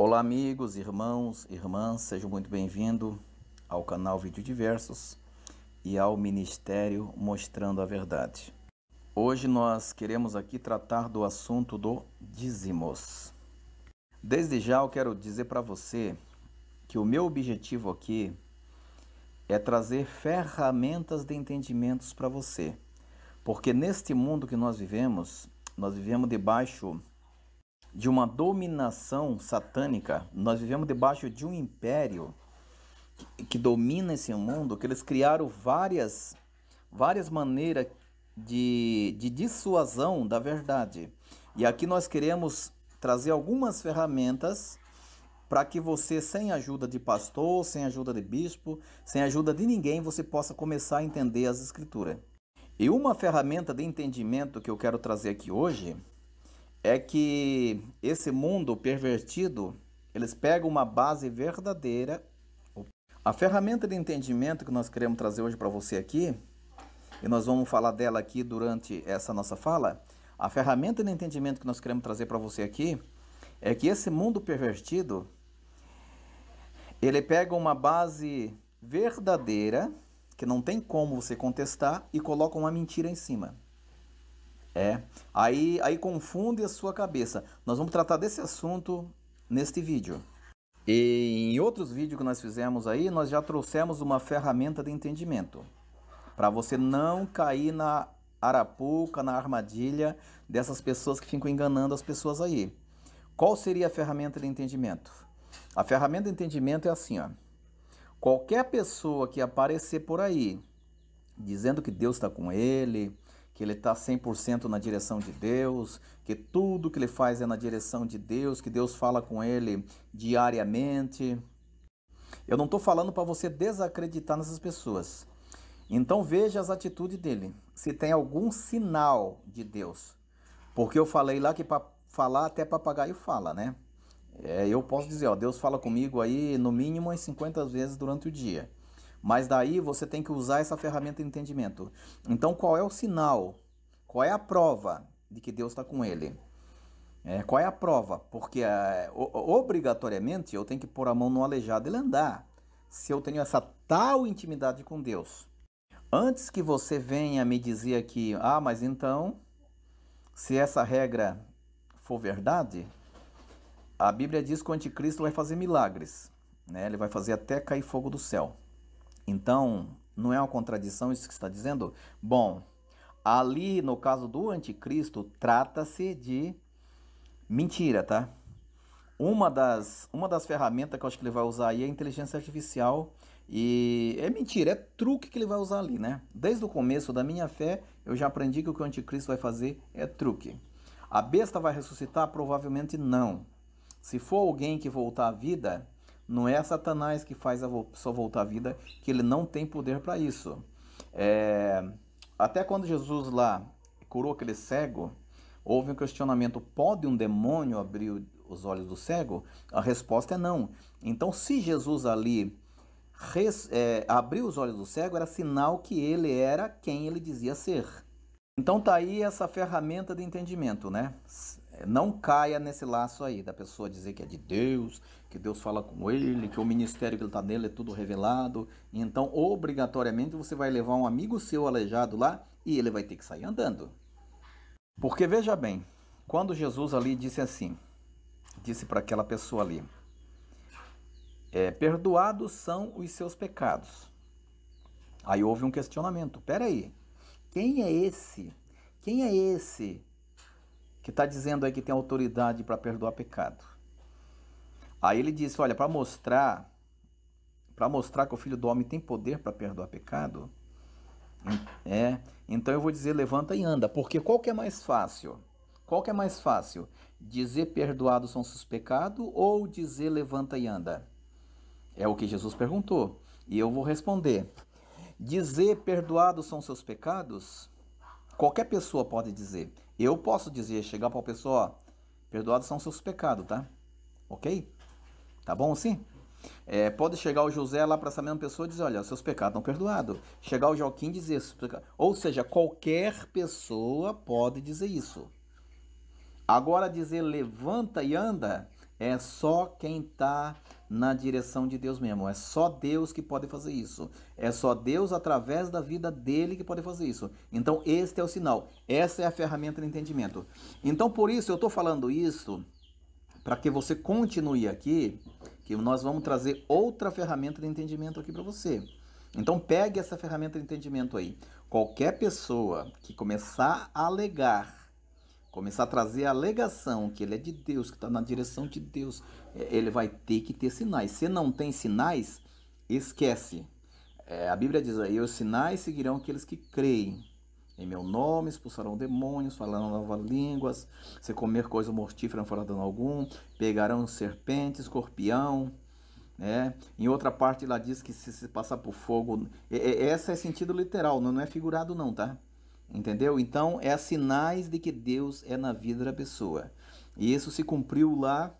Olá amigos, irmãos, irmãs, sejam muito bem-vindos ao canal Vídeo Diversos e ao Ministério Mostrando a Verdade. Hoje nós queremos aqui tratar do assunto do dízimos. Desde já eu quero dizer para você que o meu objetivo aqui é trazer ferramentas de entendimentos para você. Porque neste mundo que nós vivemos, nós vivemos debaixo de uma dominação satânica, nós vivemos debaixo de um império que, que domina esse mundo, que eles criaram várias, várias maneiras de, de dissuasão da verdade. E aqui nós queremos trazer algumas ferramentas para que você, sem ajuda de pastor, sem ajuda de bispo, sem ajuda de ninguém, você possa começar a entender as escrituras. E uma ferramenta de entendimento que eu quero trazer aqui hoje é que esse mundo pervertido, eles pegam uma base verdadeira. A ferramenta de entendimento que nós queremos trazer hoje para você aqui, e nós vamos falar dela aqui durante essa nossa fala, a ferramenta de entendimento que nós queremos trazer para você aqui é que esse mundo pervertido, ele pega uma base verdadeira, que não tem como você contestar, e coloca uma mentira em cima. É. Aí, aí confunde a sua cabeça. Nós vamos tratar desse assunto neste vídeo. E em outros vídeos que nós fizemos aí, nós já trouxemos uma ferramenta de entendimento. Para você não cair na arapuca, na armadilha dessas pessoas que ficam enganando as pessoas aí. Qual seria a ferramenta de entendimento? A ferramenta de entendimento é assim, ó. Qualquer pessoa que aparecer por aí dizendo que Deus está com ele, que ele está 100% na direção de Deus, que tudo que ele faz é na direção de Deus, que Deus fala com ele diariamente. Eu não estou falando para você desacreditar nessas pessoas. Então veja as atitudes dele, se tem algum sinal de Deus. Porque eu falei lá que para falar até papagaio fala, né? É, eu posso dizer, ó, Deus fala comigo aí no mínimo umas 50 vezes durante o dia. Mas daí você tem que usar essa ferramenta de entendimento. Então, qual é o sinal? Qual é a prova de que Deus está com ele? É, qual é a prova? Porque é, obrigatoriamente eu tenho que pôr a mão no aleijado e ele andar. Se eu tenho essa tal intimidade com Deus. Antes que você venha me dizer aqui, ah, mas então, se essa regra for verdade, a Bíblia diz que o anticristo vai fazer milagres. Né? Ele vai fazer até cair fogo do céu. Então, não é uma contradição isso que está dizendo? Bom, ali no caso do anticristo, trata-se de mentira, tá? Uma das, uma das ferramentas que eu acho que ele vai usar aí é a inteligência artificial. E é mentira, é truque que ele vai usar ali, né? Desde o começo da minha fé, eu já aprendi que o que o anticristo vai fazer é truque. A besta vai ressuscitar? Provavelmente não. Se for alguém que voltar à vida, não é Satanás que faz a pessoa voltar à vida, que ele não tem poder para isso. É... Até quando Jesus lá curou aquele cego, houve um questionamento: pode um demônio abrir os olhos do cego? A resposta é não. Então, se Jesus ali res, é, abriu os olhos do cego, era sinal que ele era quem ele dizia ser. Então tá aí essa ferramenta de entendimento, né? Não caia nesse laço aí da pessoa dizer que é de Deus, que Deus fala com ele, que o ministério que ele está nele é tudo revelado. Então, obrigatoriamente, você vai levar um amigo seu aleijado lá e ele vai ter que sair andando. Porque veja bem, quando Jesus ali disse assim, disse para aquela pessoa ali: é, Perdoados são os seus pecados. Aí houve um questionamento: peraí, quem é esse? Quem é esse que está dizendo aí que tem autoridade para perdoar pecado. Aí ele disse, olha, para mostrar, para mostrar que o Filho do Homem tem poder para perdoar pecado, é, então eu vou dizer levanta e anda, porque qual que é mais fácil? Qual que é mais fácil? Dizer perdoados são seus pecados ou dizer levanta e anda? É o que Jesus perguntou. E eu vou responder. Dizer perdoados são seus pecados, qualquer pessoa pode dizer. Eu posso dizer, chegar para a pessoa, ó, perdoados são seus pecados, tá? Ok? Tá bom assim? É, pode chegar o José lá para essa mesma pessoa e dizer, olha, seus pecados estão perdoados. Chegar o Joaquim e dizer Ou seja, qualquer pessoa pode dizer isso. Agora dizer levanta e anda é só quem está na direção de Deus mesmo. É só Deus que pode fazer isso. É só Deus através da vida dele que pode fazer isso. Então, este é o sinal. Essa é a ferramenta de entendimento. Então, por isso, eu estou falando isso para que você continue aqui, que nós vamos trazer outra ferramenta de entendimento aqui para você. Então, pegue essa ferramenta de entendimento aí. Qualquer pessoa que começar a alegar começar a trazer a alegação que ele é de Deus, que está na direção de Deus, é, ele vai ter que ter sinais. Se não tem sinais, esquece. É, a Bíblia diz aí: os sinais seguirão aqueles que creem. Em meu nome expulsarão demônios, falarão novas línguas, se comer coisa mortífera não fará dano algum, pegarão serpente, escorpião. Né? Em outra parte lá diz que se, se passar por fogo. É, é, essa é sentido literal, não, não é figurado, não, tá? Entendeu? Então, é sinais de que Deus é na vida da pessoa. E isso se cumpriu lá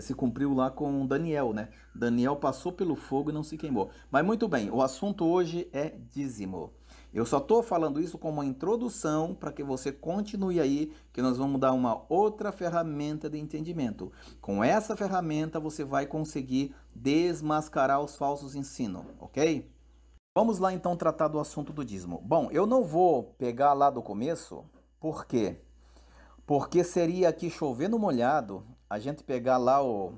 se cumpriu lá com Daniel, né? Daniel passou pelo fogo e não se queimou. Mas muito bem, o assunto hoje é dízimo. Eu só estou falando isso como uma introdução para que você continue aí, que nós vamos dar uma outra ferramenta de entendimento. Com essa ferramenta você vai conseguir desmascarar os falsos ensinos, ok? Vamos lá então tratar do assunto do dízimo. Bom, eu não vou pegar lá do começo, por quê? Porque seria aqui chovendo molhado a gente pegar lá o,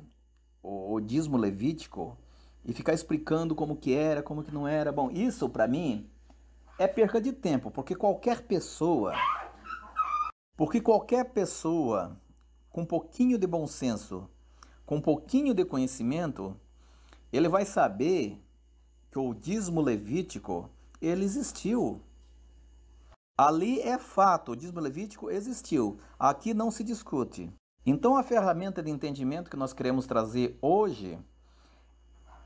o, o dízimo levítico e ficar explicando como que era, como que não era. Bom, isso para mim é perca de tempo, porque qualquer pessoa porque qualquer pessoa com um pouquinho de bom senso, com um pouquinho de conhecimento, ele vai saber que o dízimo levítico ele existiu. Ali é fato, o dízimo levítico existiu. Aqui não se discute. Então a ferramenta de entendimento que nós queremos trazer hoje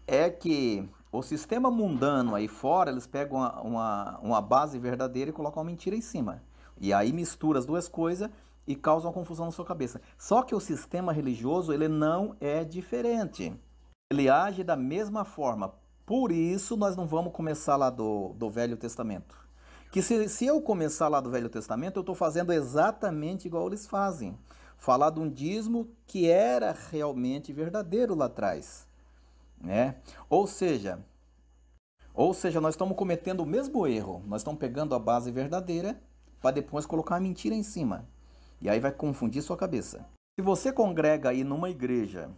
é que o sistema mundano aí fora, eles pegam uma, uma, uma base verdadeira e colocam uma mentira em cima. E aí mistura as duas coisas e causa uma confusão na sua cabeça. Só que o sistema religioso, ele não é diferente. Ele age da mesma forma, por isso, nós não vamos começar lá do, do Velho Testamento. Que se, se eu começar lá do Velho Testamento, eu estou fazendo exatamente igual eles fazem. Falar de um dízimo que era realmente verdadeiro lá atrás. Né? Ou seja, ou seja, nós estamos cometendo o mesmo erro. Nós estamos pegando a base verdadeira para depois colocar a mentira em cima. E aí vai confundir sua cabeça. Se você congrega aí numa igreja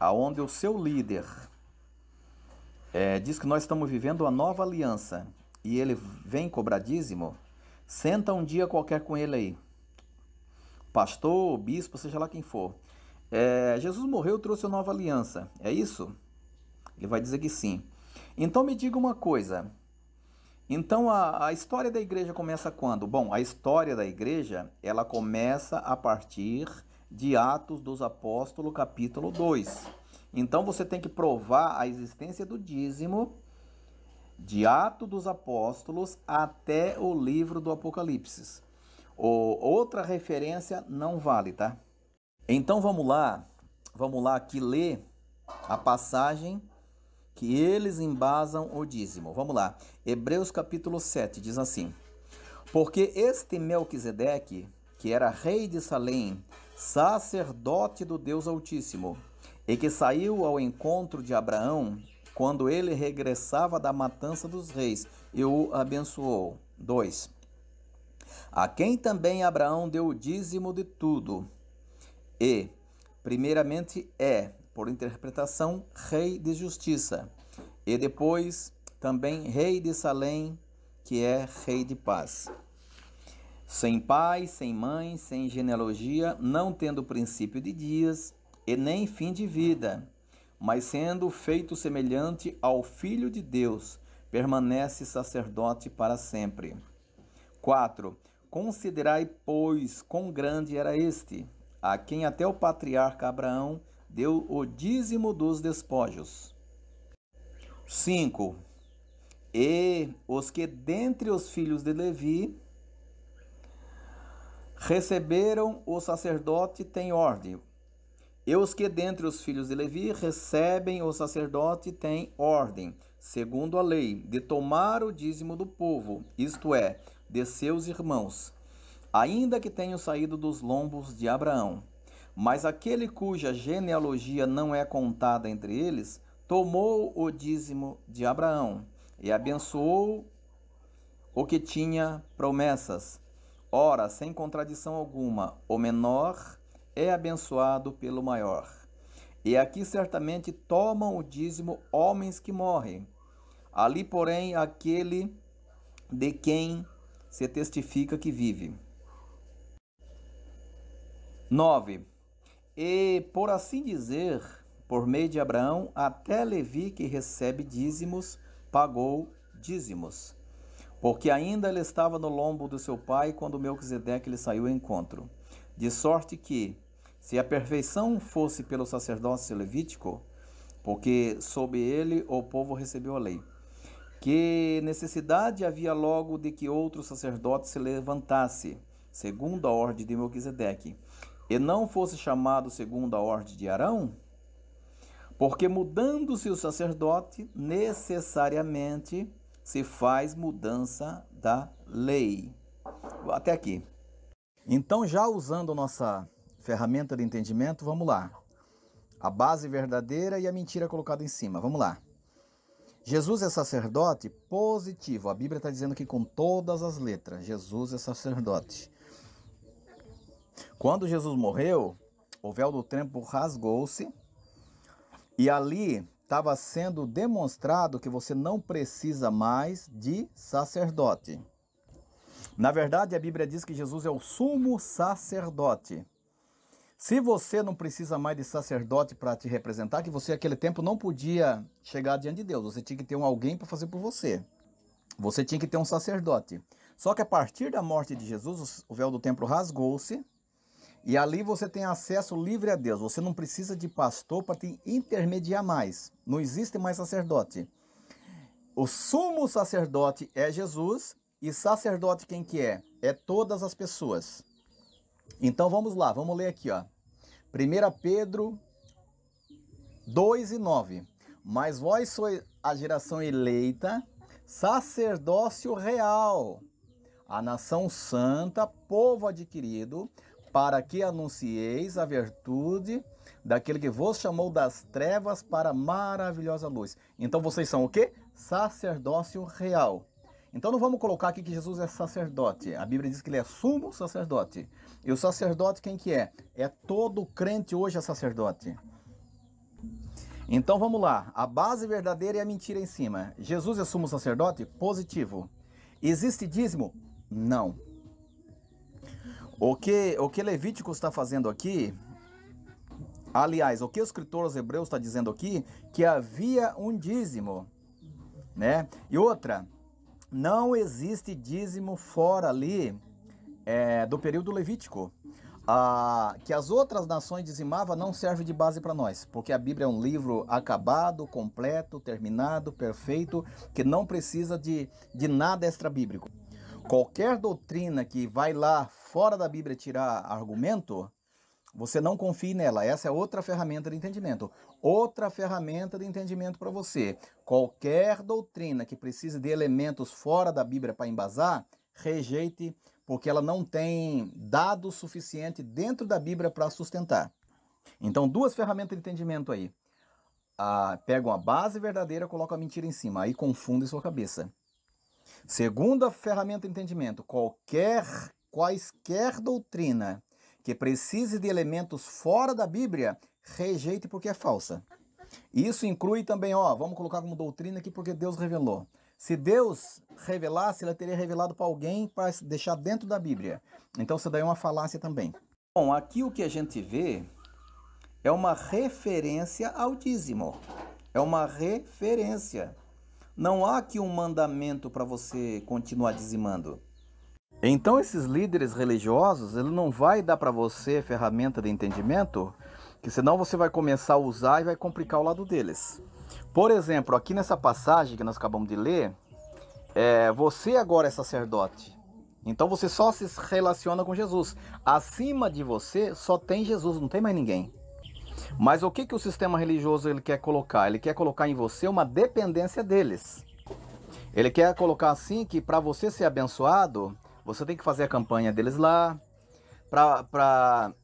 aonde o seu líder é, diz que nós estamos vivendo a nova aliança e ele vem cobrar dízimo. Senta um dia qualquer com ele aí. Pastor, bispo, seja lá quem for. É, Jesus morreu e trouxe a nova aliança. É isso? Ele vai dizer que sim. Então me diga uma coisa. Então a, a, história da igreja começa quando? Bom, a história da igreja ela começa a partir de Atos dos Apóstolos, capítulo 2. Então você tem que provar a existência do dízimo de ato dos Apóstolos até o livro do Apocalipse. Ou outra referência não vale, tá? Então vamos lá, vamos lá aqui ler a passagem que eles embasam o dízimo. Vamos lá. Hebreus capítulo 7 diz assim: Porque este Melquisedeque, que era rei de Salém, sacerdote do Deus Altíssimo, e que saiu ao encontro de Abraão quando ele regressava da matança dos reis e o abençoou. 2. A quem também Abraão deu o dízimo de tudo. E, primeiramente, é, por interpretação, rei de justiça, e depois também rei de Salém, que é rei de paz. Sem pai, sem mãe, sem genealogia, não tendo princípio de dias, e nem fim de vida, mas sendo feito semelhante ao Filho de Deus, permanece sacerdote para sempre. 4. Considerai, pois, quão grande era este, a quem até o patriarca Abraão deu o dízimo dos despojos. 5. E os que dentre os filhos de Levi receberam o sacerdote têm ordem, e os que dentre os filhos de Levi recebem o sacerdote têm ordem, segundo a lei, de tomar o dízimo do povo, isto é, de seus irmãos, ainda que tenham saído dos lombos de Abraão. Mas aquele cuja genealogia não é contada entre eles, tomou o dízimo de Abraão e abençoou o que tinha promessas. Ora, sem contradição alguma, o menor é abençoado pelo maior. E aqui certamente tomam o dízimo homens que morrem. Ali, porém, aquele de quem se testifica que vive. 9. E, por assim dizer, por meio de Abraão, até Levi, que recebe dízimos, pagou dízimos. Porque ainda ele estava no lombo do seu pai quando Melquisedeque lhe saiu ao encontro. De sorte que, se a perfeição fosse pelo sacerdócio levítico, porque sob ele o povo recebeu a lei, que necessidade havia logo de que outro sacerdote se levantasse, segundo a ordem de Melquisedeque, e não fosse chamado segundo a ordem de Arão? Porque mudando-se o sacerdote, necessariamente se faz mudança da lei. Até aqui. Então, já usando nossa ferramenta do entendimento, vamos lá. A base verdadeira e a mentira colocada em cima, vamos lá. Jesus é sacerdote positivo. A Bíblia está dizendo que com todas as letras, Jesus é sacerdote. Quando Jesus morreu, o véu do templo rasgou-se e ali estava sendo demonstrado que você não precisa mais de sacerdote. Na verdade, a Bíblia diz que Jesus é o sumo sacerdote. Se você não precisa mais de sacerdote para te representar, que você naquele tempo não podia chegar diante de Deus, você tinha que ter um alguém para fazer por você. Você tinha que ter um sacerdote. Só que a partir da morte de Jesus, o véu do templo rasgou-se e ali você tem acesso livre a Deus. Você não precisa de pastor para te intermediar mais. Não existe mais sacerdote. O sumo sacerdote é Jesus e sacerdote quem que é? É todas as pessoas. Então vamos lá, vamos ler aqui, ó. 1 Pedro 2 e 9. Mas vós sois a geração eleita, sacerdócio real, a nação santa, povo adquirido, para que anuncieis a virtude daquele que vos chamou das trevas para maravilhosa luz. Então vocês são o quê? Sacerdócio real. Então não vamos colocar aqui que Jesus é sacerdote. A Bíblia diz que ele é sumo sacerdote. E o sacerdote quem que é? É todo crente hoje é sacerdote. Então vamos lá. A base verdadeira e é a mentira em cima. Jesus é sumo sacerdote? Positivo. Existe dízimo? Não. O que, o que Levítico está fazendo aqui, aliás, o que o escritor aos hebreus está dizendo aqui, que havia um dízimo, né? E outra, não existe dízimo fora ali é, do período levítico. Ah, que as outras nações dizimavam não serve de base para nós, porque a Bíblia é um livro acabado, completo, terminado, perfeito, que não precisa de, de nada extra-bíblico. Qualquer doutrina que vai lá fora da Bíblia tirar argumento, você não confie nela. Essa é outra ferramenta de entendimento. Outra ferramenta de entendimento para você. Qualquer doutrina que precise de elementos fora da Bíblia para embasar, rejeite, porque ela não tem dado suficiente dentro da Bíblia para sustentar. Então, duas ferramentas de entendimento aí. Ah, uma base verdadeira, coloca a mentira em cima, aí confunde sua cabeça. Segunda ferramenta de entendimento, qualquer quaisquer doutrina que precise de elementos fora da Bíblia, rejeite porque é falsa. Isso inclui também, ó, vamos colocar como doutrina aqui porque Deus revelou. Se Deus revelasse, ele teria revelado para alguém para deixar dentro da Bíblia. Então isso daí é uma falácia também. Bom, aqui o que a gente vê é uma referência ao dízimo. É uma referência. Não há aqui um mandamento para você continuar dizimando. Então esses líderes religiosos, ele não vai dar para você ferramenta de entendimento, que senão você vai começar a usar e vai complicar o lado deles. Por exemplo, aqui nessa passagem que nós acabamos de ler, é, você agora é sacerdote. Então você só se relaciona com Jesus. Acima de você só tem Jesus, não tem mais ninguém. Mas o que, que o sistema religioso ele quer colocar? Ele quer colocar em você uma dependência deles. Ele quer colocar assim que para você ser abençoado, você tem que fazer a campanha deles lá. Para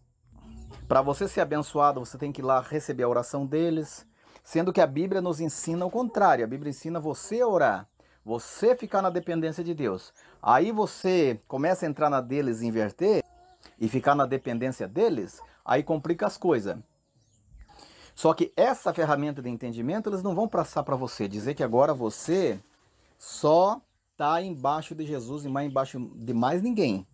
você ser abençoado, você tem que ir lá receber a oração deles. Sendo que a Bíblia nos ensina o contrário. A Bíblia ensina você a orar. Você ficar na dependência de Deus. Aí você começa a entrar na deles e inverter e ficar na dependência deles, aí complica as coisas. Só que essa ferramenta de entendimento eles não vão passar para você, dizer que agora você só está embaixo de Jesus e mais embaixo de mais ninguém.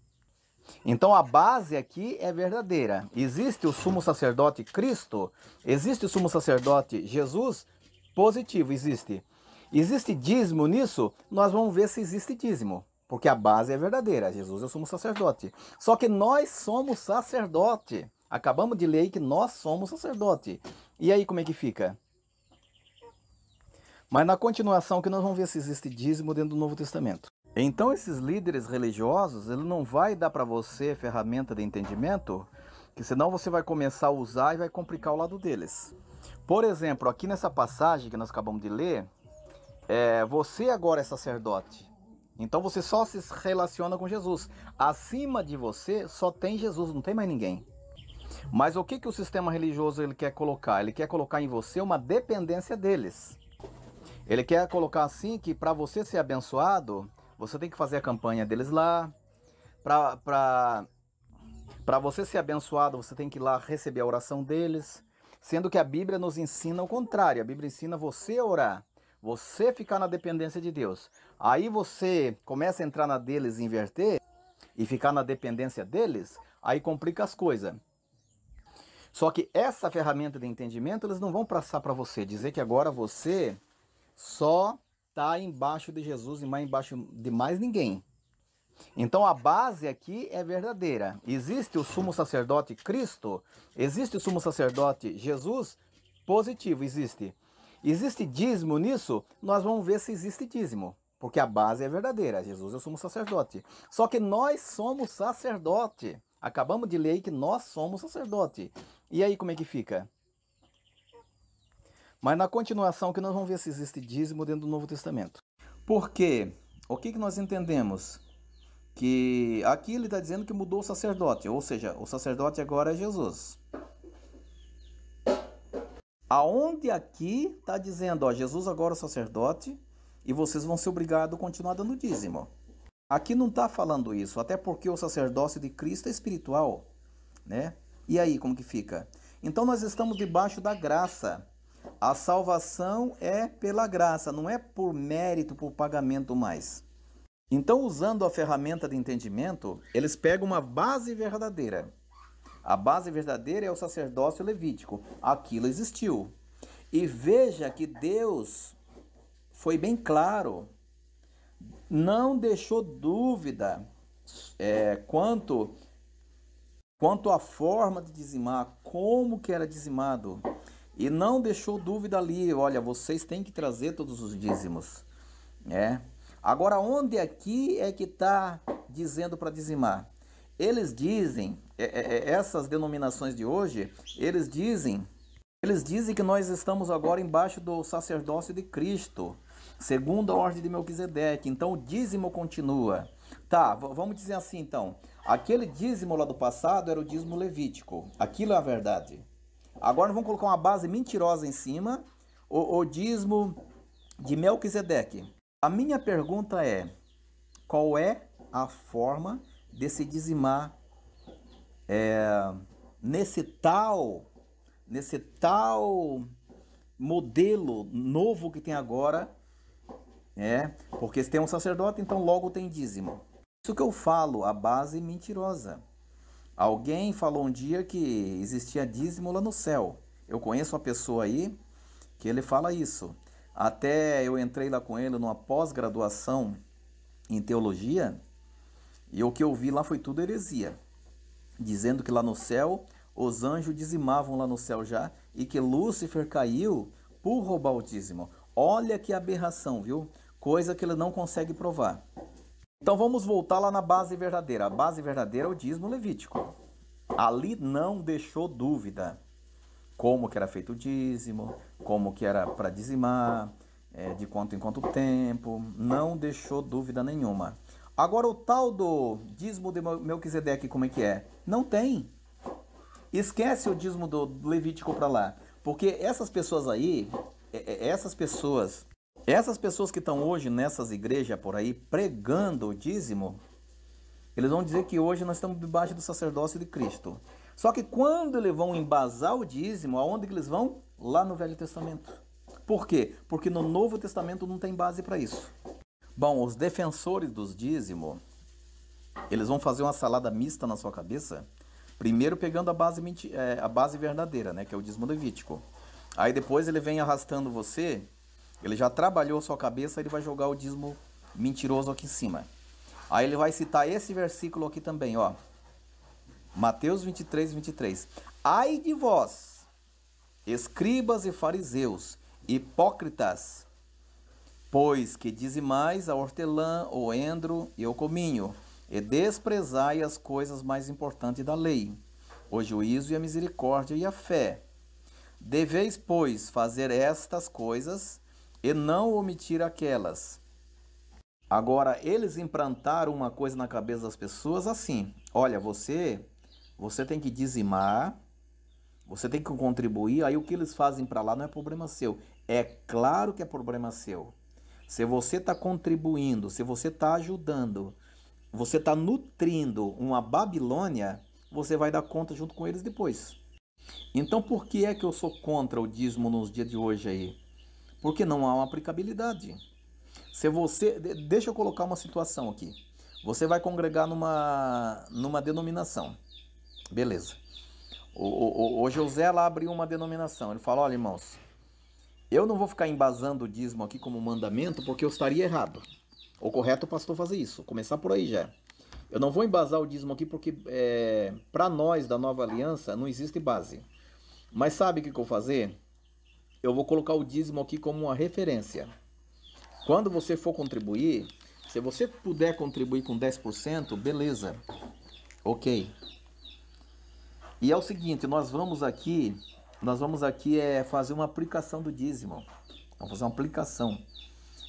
Então a base aqui é verdadeira. Existe o sumo sacerdote Cristo? Existe o sumo sacerdote Jesus? Positivo, existe. Existe dízimo nisso? Nós vamos ver se existe dízimo. Porque a base é verdadeira. Jesus é o sumo sacerdote. Só que nós somos sacerdote. Acabamos de ler que nós somos sacerdote. E aí como é que fica? Mas na continuação que nós vamos ver se existe dízimo dentro do Novo Testamento. Então esses líderes religiosos, ele não vai dar para você ferramenta de entendimento, que senão você vai começar a usar e vai complicar o lado deles. Por exemplo, aqui nessa passagem que nós acabamos de ler, é, você agora é sacerdote. Então você só se relaciona com Jesus. Acima de você só tem Jesus, não tem mais ninguém. Mas o que, que o sistema religioso ele quer colocar? Ele quer colocar em você uma dependência deles. Ele quer colocar assim que para você ser abençoado, você tem que fazer a campanha deles lá. Para você ser abençoado, você tem que ir lá receber a oração deles. Sendo que a Bíblia nos ensina o contrário. A Bíblia ensina você a orar, você ficar na dependência de Deus. Aí você começa a entrar na deles e inverter e ficar na dependência deles, aí complica as coisas. Só que essa ferramenta de entendimento eles não vão passar para você, dizer que agora você só está embaixo de Jesus e mais embaixo de mais ninguém. Então a base aqui é verdadeira. Existe o sumo sacerdote Cristo? Existe o sumo sacerdote Jesus? Positivo, existe. Existe dízimo nisso? Nós vamos ver se existe dízimo. Porque a base é verdadeira. Jesus é o sumo sacerdote. Só que nós somos sacerdote. Acabamos de ler que nós somos sacerdote. E aí como é que fica? Mas na continuação que nós vamos ver se existe dízimo dentro do Novo Testamento. Porque o que, que nós entendemos? Que aqui ele está dizendo que mudou o sacerdote, ou seja, o sacerdote agora é Jesus. Aonde aqui está dizendo, ó, Jesus agora é o sacerdote e vocês vão ser obrigados a continuar dando dízimo. Aqui não está falando isso, até porque o sacerdócio de Cristo é espiritual, né? E aí, como que fica? Então nós estamos debaixo da graça. A salvação é pela graça, não é por mérito, por pagamento mais. Então, usando a ferramenta de entendimento, eles pegam uma base verdadeira. A base verdadeira é o sacerdócio levítico. Aquilo existiu. E veja que Deus foi bem claro, não deixou dúvida é, quanto quanto à forma de dizimar, como que era dizimado. E não deixou dúvida ali, olha, vocês têm que trazer todos os dízimos. É. Agora, onde aqui é que está dizendo para dizimar? Eles dizem, é, é, é, essas denominações de hoje, eles dizem, eles dizem que nós estamos agora embaixo do sacerdócio de Cristo, segundo a ordem de Melquisedeque. Então, o dízimo continua. Tá, vamos dizer assim então. Aquele dízimo lá do passado era o dízimo levítico. Aquilo é a verdade. Agora vamos colocar uma base mentirosa em cima. O, o dízimo de Melquisedeque. A minha pergunta é: qual é a forma de se dizimar é, nesse tal nesse tal modelo novo que tem agora é porque se tem um sacerdote então logo tem dízimo isso que eu falo a base mentirosa Alguém falou um dia que existia dízimo lá no céu. Eu conheço uma pessoa aí que ele fala isso. Até eu entrei lá com ele numa pós-graduação em teologia e o que eu vi lá foi tudo heresia, dizendo que lá no céu os anjos dizimavam lá no céu já e que Lúcifer caiu por roubar o dízimo. Olha que aberração, viu? Coisa que ele não consegue provar. Então vamos voltar lá na base verdadeira. A base verdadeira é o dízimo levítico. Ali não deixou dúvida como que era feito o dízimo, como que era para dizimar, é, de quanto em quanto tempo, não deixou dúvida nenhuma. Agora o tal do dízimo de Melquisedeque, como é que é? Não tem. Esquece o dízimo do Levítico para lá, porque essas pessoas aí, é, é, essas pessoas essas pessoas que estão hoje nessas igrejas por aí pregando o dízimo, eles vão dizer que hoje nós estamos debaixo do sacerdócio de Cristo. Só que quando eles vão embasar o dízimo, aonde que eles vão? Lá no Velho Testamento. Por quê? Porque no Novo Testamento não tem base para isso. Bom, os defensores dos dízimo, eles vão fazer uma salada mista na sua cabeça. Primeiro pegando a base, eh, a base verdadeira, né, que é o dízimo levítico. Aí depois ele vem arrastando você ele já trabalhou a sua cabeça, ele vai jogar o dízimo mentiroso aqui em cima. Aí ele vai citar esse versículo aqui também, ó. Mateus 23, 23. Ai de vós, escribas e fariseus, hipócritas, pois que dizimais a hortelã, o endro e o cominho, e desprezai as coisas mais importantes da lei, o juízo e a misericórdia e a fé. Deveis, pois, fazer estas coisas, e não omitir aquelas. Agora, eles implantaram uma coisa na cabeça das pessoas assim: olha, você, você tem que dizimar, você tem que contribuir, aí o que eles fazem para lá não é problema seu. É claro que é problema seu. Se você está contribuindo, se você está ajudando, você está nutrindo uma Babilônia, você vai dar conta junto com eles depois. Então, por que é que eu sou contra o dízimo nos dias de hoje aí? porque não há uma aplicabilidade. Se você, deixa eu colocar uma situação aqui. Você vai congregar numa numa denominação. Beleza. O, o, o José lá abriu uma denominação. Ele fala: "Olha, irmãos, eu não vou ficar embasando o dízimo aqui como mandamento, porque eu estaria errado. O correto é o pastor fazer isso. Começar por aí já. Eu não vou embasar o dízimo aqui porque é, eh, para nós da nova aliança não existe base. Mas sabe o que, que eu vou fazer? eu vou colocar o dízimo aqui como uma referência. Quando você for contribuir, se você puder contribuir com 10%, beleza. Ok. E é o seguinte, nós vamos aqui, nós vamos aqui é fazer uma aplicação do dízimo. Vamos fazer uma aplicação.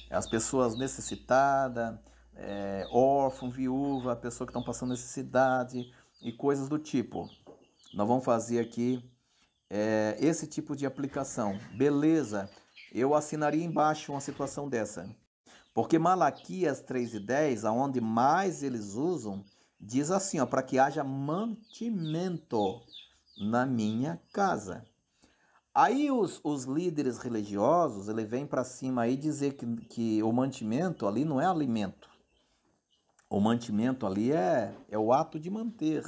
É as pessoas necessitadas, é, órfão, viúva, pessoa que estão tá passando necessidade e coisas do tipo. Nós vamos fazer aqui é, esse tipo de aplicação. Beleza, eu assinaria embaixo uma situação dessa. Porque Malaquias 3,10, e aonde mais eles usam, diz assim, ó, para que haja mantimento na minha casa. Aí os, os líderes religiosos, ele vem para cima aí dizer que, que o mantimento ali não é alimento. O mantimento ali é, é o ato de manter.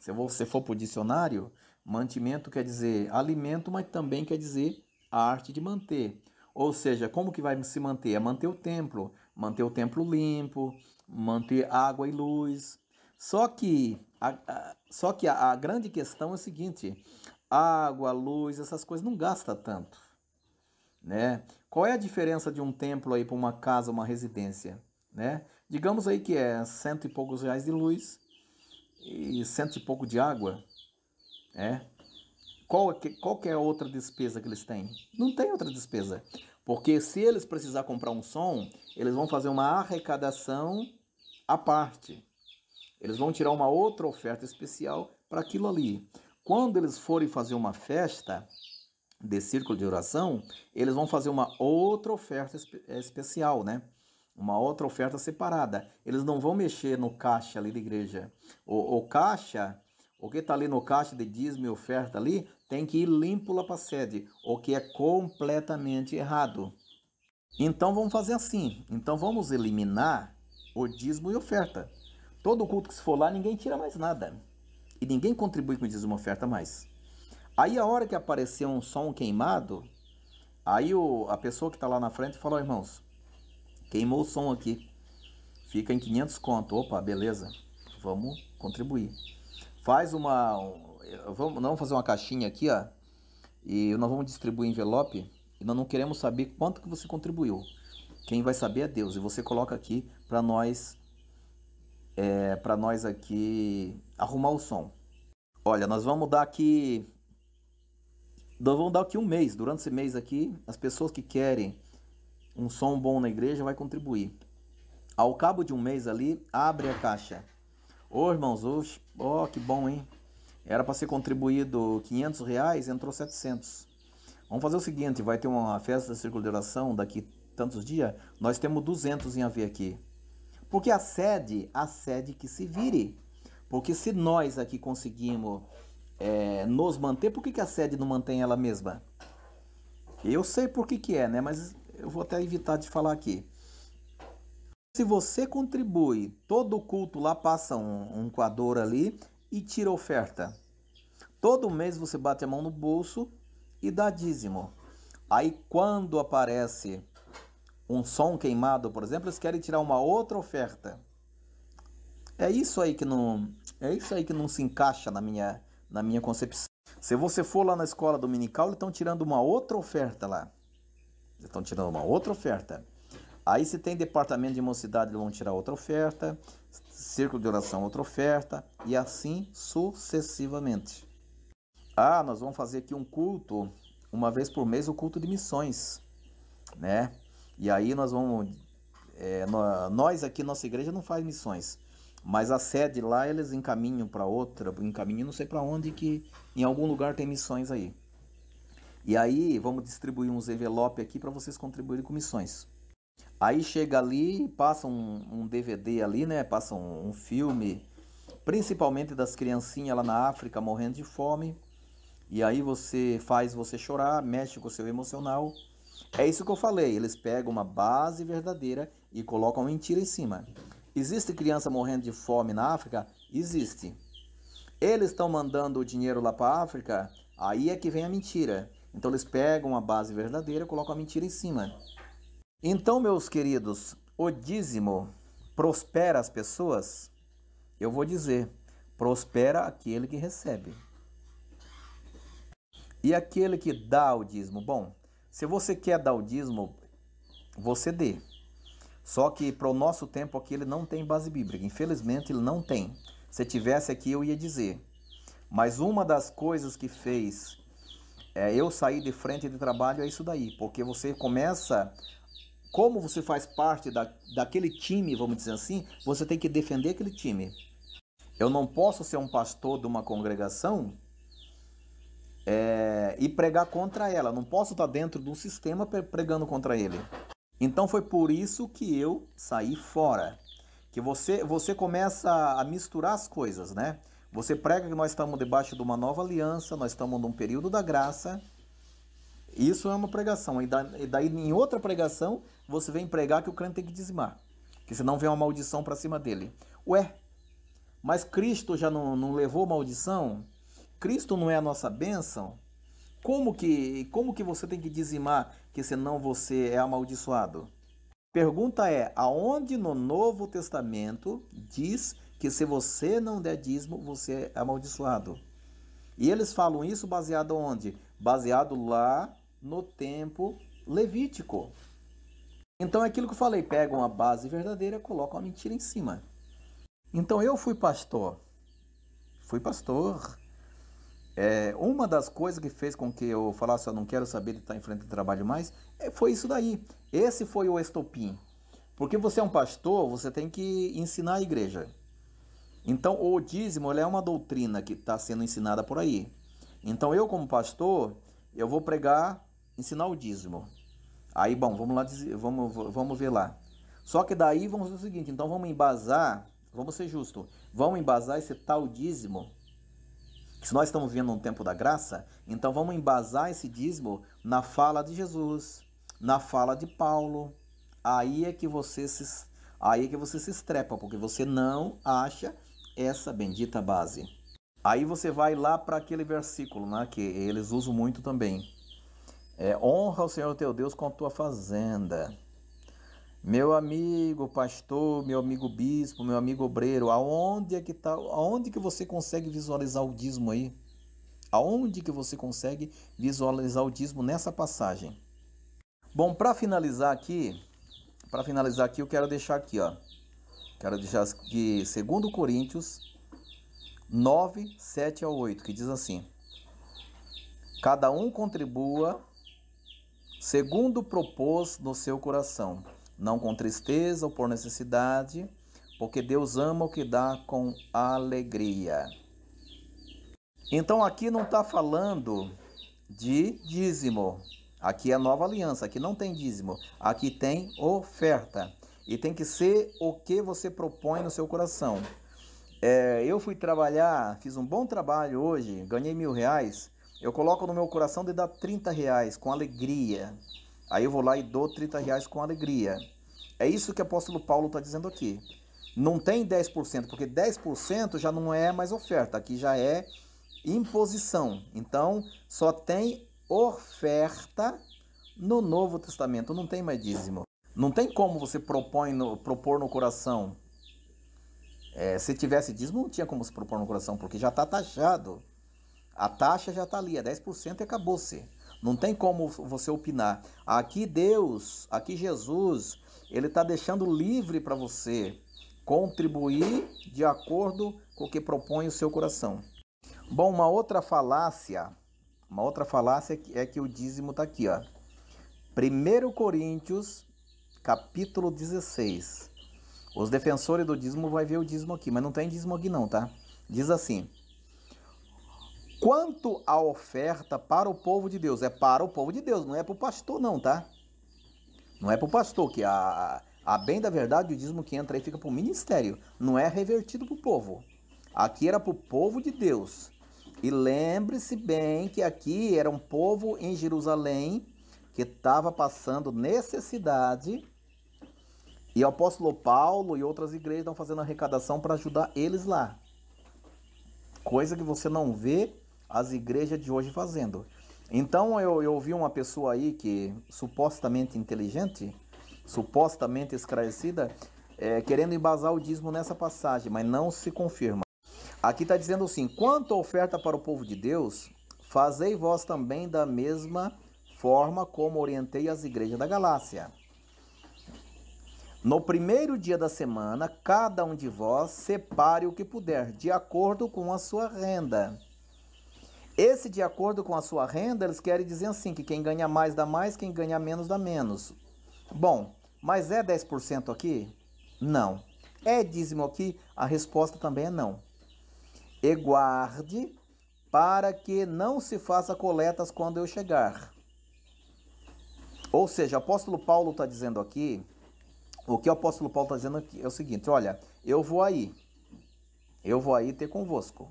Se você for para o dicionário, Mantimento quer dizer alimento, mas também quer dizer a arte de manter. Ou seja, como que vai se manter? É manter o templo, manter o templo limpo, manter água e luz. Só que a, a só que a, a grande questão é o seguinte: água, luz, essas coisas não gasta tanto, né? Qual é a diferença de um templo aí para uma casa, uma residência, né? Digamos aí que é cento e poucos reais de luz e cento e pouco de água é? Qual, é qual é a outra despesa que eles têm? Não tem outra despesa. Porque se eles precisar comprar um som, eles vão fazer uma arrecadação à parte. Eles vão tirar uma outra oferta especial para aquilo ali. Quando eles forem fazer uma festa de círculo de oração, eles vão fazer uma outra oferta eh, especial, né? Uma outra oferta separada. Eles não vão mexer no caixa ali da igreja. O, o caixa o que está ali no caixa de dízimo e oferta ali tem que ir limpo lá para a sede, o que é completamente errado. Então vamos fazer assim. Então vamos eliminar o dízimo e oferta. Todo culto que se for lá, ninguém tira mais nada. E ninguém contribui com o dízimo e oferta mais. Aí a hora que aparecer um som queimado, aí o, a pessoa que está lá na frente fala, oh, irmãos, queimou o som aqui. Fica em 500 conto. Opa, beleza. Vamos contribuir. Faz uma. Vamos, nós vamos fazer uma caixinha aqui, ó. E nós vamos distribuir envelope. E nós não queremos saber quanto que você contribuiu. Quem vai saber é Deus. E você coloca aqui para nós. É, para nós aqui arrumar o som. Olha, nós vamos dar aqui. Nós vamos dar aqui um mês. Durante esse mês aqui, as pessoas que querem um som bom na igreja vai contribuir. Ao cabo de um mês ali, abre a caixa. Ô irmãos, ó oh, que bom, hein? Era para ser contribuído 500 reais, entrou 700. Vamos fazer o seguinte, vai ter uma festa da circulação de oração daqui tantos dias, nós temos 200 em haver aqui. Porque a sede, a sede que se vire. Porque se nós aqui conseguimos é, nos manter, por que, que a sede não mantém ela mesma? Eu sei por que, que é, né? Mas eu vou até evitar de falar aqui. Se você contribui, todo culto lá passa um, um coador ali e tira oferta. Todo mês você bate a mão no bolso e dá dízimo. Aí quando aparece um som queimado, por exemplo, eles querem tirar uma outra oferta. É isso aí que não, é isso aí que não se encaixa na minha, na minha concepção. Se você for lá na escola dominical, eles estão tirando uma outra oferta lá. Eles estão tirando uma outra oferta. Aí se tem departamento de mocidade, eles vão tirar outra oferta, círculo de oração, outra oferta, e assim sucessivamente. Ah, nós vamos fazer aqui um culto, uma vez por mês, o culto de missões, né? E aí nós vamos. É, nós aqui, nossa igreja não faz missões, mas a sede lá eles encaminham para outra, encaminham não sei para onde, que em algum lugar tem missões aí. E aí vamos distribuir uns envelopes aqui para vocês contribuírem com missões. Aí chega ali e passa um, um, DVD ali, né? Passa um, um filme, principalmente das criancinhas lá na África morrendo de fome. E aí você faz você chorar, mexe com o seu emocional. É isso que eu falei, eles pegam uma base verdadeira e colocam mentira em cima. Existe criança morrendo de fome na África? Existe. Eles estão mandando o dinheiro lá para a África? Aí é que vem a mentira. Então eles pegam a base verdadeira e colocam a mentira em cima. Então, meus queridos, o dízimo prospera as pessoas? Eu vou dizer, prospera aquele que recebe. E aquele que dá o dízimo? Bom, se você quer dar o dízimo, você dê. Só que para o nosso tempo aqui ele não tem base bíblica. Infelizmente ele não tem. Se tivesse aqui eu ia dizer. Mas uma das coisas que fez é, eu sair de frente de trabalho é isso daí, porque você começa como você faz parte da, daquele time, vamos dizer assim, você tem que defender aquele time. Eu não posso ser um pastor de uma congregação é, e pregar contra ela. Não posso estar dentro do sistema pregando contra ele. Então foi por isso que eu saí fora. Que você, você começa a misturar as coisas, né? Você prega que nós estamos debaixo de uma nova aliança, nós estamos num período da graça, isso é uma pregação. E, daí, em outra pregação, você vem pregar que o crente tem que dizimar. Que senão vem uma maldição para cima dele. Ué, mas Cristo já não, não levou maldição? Cristo não é a nossa bênção? Como que, como que você tem que dizimar que senão você é amaldiçoado? Pergunta é: aonde no Novo Testamento diz que se você não der dízimo, você é amaldiçoado? E eles falam isso baseado onde? Baseado lá no tempo levítico. Então é aquilo que eu falei, pega uma base verdadeira, coloca uma mentira em cima. Então eu fui pastor. Fui pastor. É, uma das coisas que fez com que eu falasse, eu não quero saber de estar em frente de trabalho mais, é, foi isso daí. Esse foi o estopim. Porque você é um pastor, você tem que ensinar a igreja. Então o dízimo é uma doutrina que está sendo ensinada por aí. Então eu como pastor, eu vou pregar ensinar o dízimo. Aí, bom, vamos lá, vamos, vamos ver lá. Só que daí vamos fazer o seguinte, então vamos embasar, vamos ser justo, vamos embasar esse tal dízimo. Se nós estamos vivendo um tempo da graça, então vamos embasar esse dízimo na fala de Jesus, na fala de Paulo. Aí é que você se aí é que você se estrepa, porque você não acha essa bendita base. Aí você vai lá para aquele versículo, né, que eles usam muito também. É, honra o Senhor teu Deus com a tua fazenda. Meu amigo pastor, meu amigo bispo, meu amigo obreiro, aonde é que tá, aonde que você consegue visualizar o dízimo aí? Aonde que você consegue visualizar o dízimo nessa passagem? Bom, para finalizar aqui, para finalizar aqui, eu quero deixar aqui, ó. Quero deixar aqui 2 Coríntios 9, 7 ao 8, que diz assim: Cada um contribua segundo propôs no seu coração, não com tristeza ou por necessidade, porque Deus ama o que dá com alegria. Então aqui não está falando de dízimo. Aqui é a nova aliança, aqui não tem dízimo, aqui tem oferta. E tem que ser o que você propõe no seu coração. É, eu fui trabalhar, fiz um bom trabalho hoje, ganhei mil reais. Eu coloco no meu coração de dar 30 reais com alegria. Aí eu vou lá e dou 30 reais com alegria. É isso que o apóstolo Paulo está dizendo aqui. Não tem 10%, porque 10% já não é mais oferta, aqui já é imposição. Então, só tem oferta no Novo Testamento, não tem mais dízimo. Não tem como você propõe no, propor no coração. É, se tivesse dízimo, não tinha como se propor no coração, porque já está taxado. A taxa já está ali, é 10% e acabou-se. Não tem como você opinar. Aqui Deus, aqui Jesus, ele está deixando livre para você contribuir de acordo com o que propõe o seu coração. Bom, uma outra falácia, uma outra falácia é que o dízimo está aqui, ó. 1 Coríntios, capítulo 16. Os defensores do dízimo vão ver o dízimo aqui, mas não tem dízimo aqui não, tá? Diz assim: Quanto à oferta para o povo de Deus, é para o povo de Deus, não é para o pastor, não, tá? Não é para o pastor, que a, a bem da verdade, o dízimo que entra aí fica para o ministério, não é revertido para o povo. Aqui era para o povo de Deus. E lembre-se bem que aqui era um povo em Jerusalém que estava passando necessidade. E o apóstolo Paulo e outras igrejas estão fazendo arrecadação para ajudar eles lá. Coisa que você não vê as igrejas de hoje fazendo. Então eu, eu ouvi uma pessoa aí que supostamente inteligente, supostamente esclarecida, é, querendo embasar o dízimo nessa passagem, mas não se confirma. Aqui está dizendo assim: quanto oferta para o povo de Deus, fazei vós também da mesma forma como orientei as igrejas da Galácia. No primeiro dia da semana, cada um de vós separe o que puder, de acordo com a sua renda esse de acordo com a sua renda, eles querem dizer assim, que quem ganha mais dá mais, quem ganha menos dá menos. Bom, mas é 10% aqui? Não. É dízimo aqui? A resposta também é não. E guarde para que não se faça coletas quando eu chegar. Ou seja, o apóstolo Paulo está dizendo aqui, o que o apóstolo Paulo está dizendo aqui é o seguinte, olha, eu vou aí, eu vou aí ter convosco.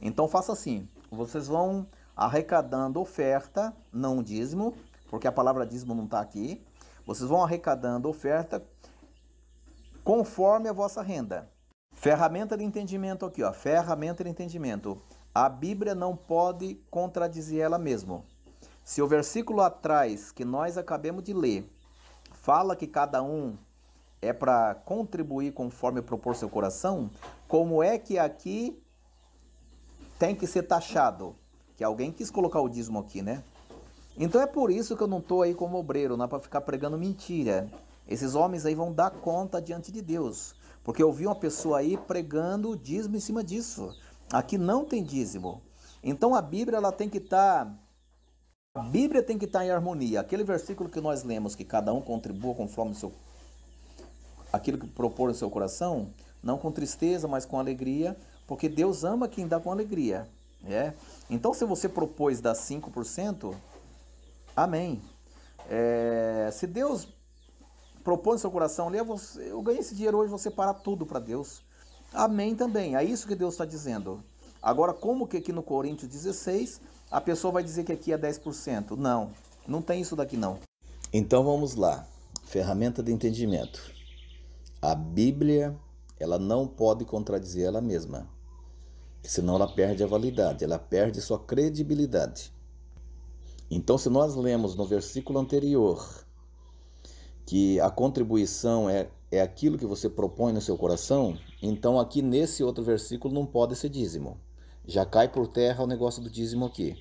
Então faça assim: vocês vão arrecadando oferta, não dízimo, porque a palavra dízimo não está aqui. Vocês vão arrecadando oferta conforme a vossa renda. Ferramenta de entendimento aqui, ó. Ferramenta de entendimento. A Bíblia não pode contradizer ela mesma. Se o versículo atrás que nós acabamos de ler fala que cada um é para contribuir conforme propor seu coração, como é que aqui tem que ser taxado. Que alguém quis colocar o dízimo aqui, né? Então é por isso que eu não estou aí como obreiro, não é para ficar pregando mentira. Esses homens aí vão dar conta diante de Deus. Porque eu vi uma pessoa aí pregando o dízimo em cima disso. Aqui não tem dízimo. Então a Bíblia ela tem que estar tá... a Bíblia tem que estar tá em harmonia. Aquele versículo que nós lemos que cada um contribua conforme o seu aquilo que propor no seu coração, não com tristeza, mas com alegria, porque Deus ama quem dá com alegria. É? Então, se você propôs dar 5%, amém. É, se Deus propõe no seu coração, eu ganhei esse dinheiro hoje, você para tudo para Deus. Amém também. É isso que Deus está dizendo. Agora, como que aqui no Coríntios 16, a pessoa vai dizer que aqui é 10%? Não, não tem isso daqui não. Então vamos lá. Ferramenta de entendimento. A Bíblia, ela não pode contradizer ela mesma. Senão ela perde a validade, ela perde sua credibilidade. Então, se nós lemos no versículo anterior que a contribuição é, é aquilo que você propõe no seu coração, então aqui nesse outro versículo não pode ser dízimo. Já cai por terra o negócio do dízimo aqui.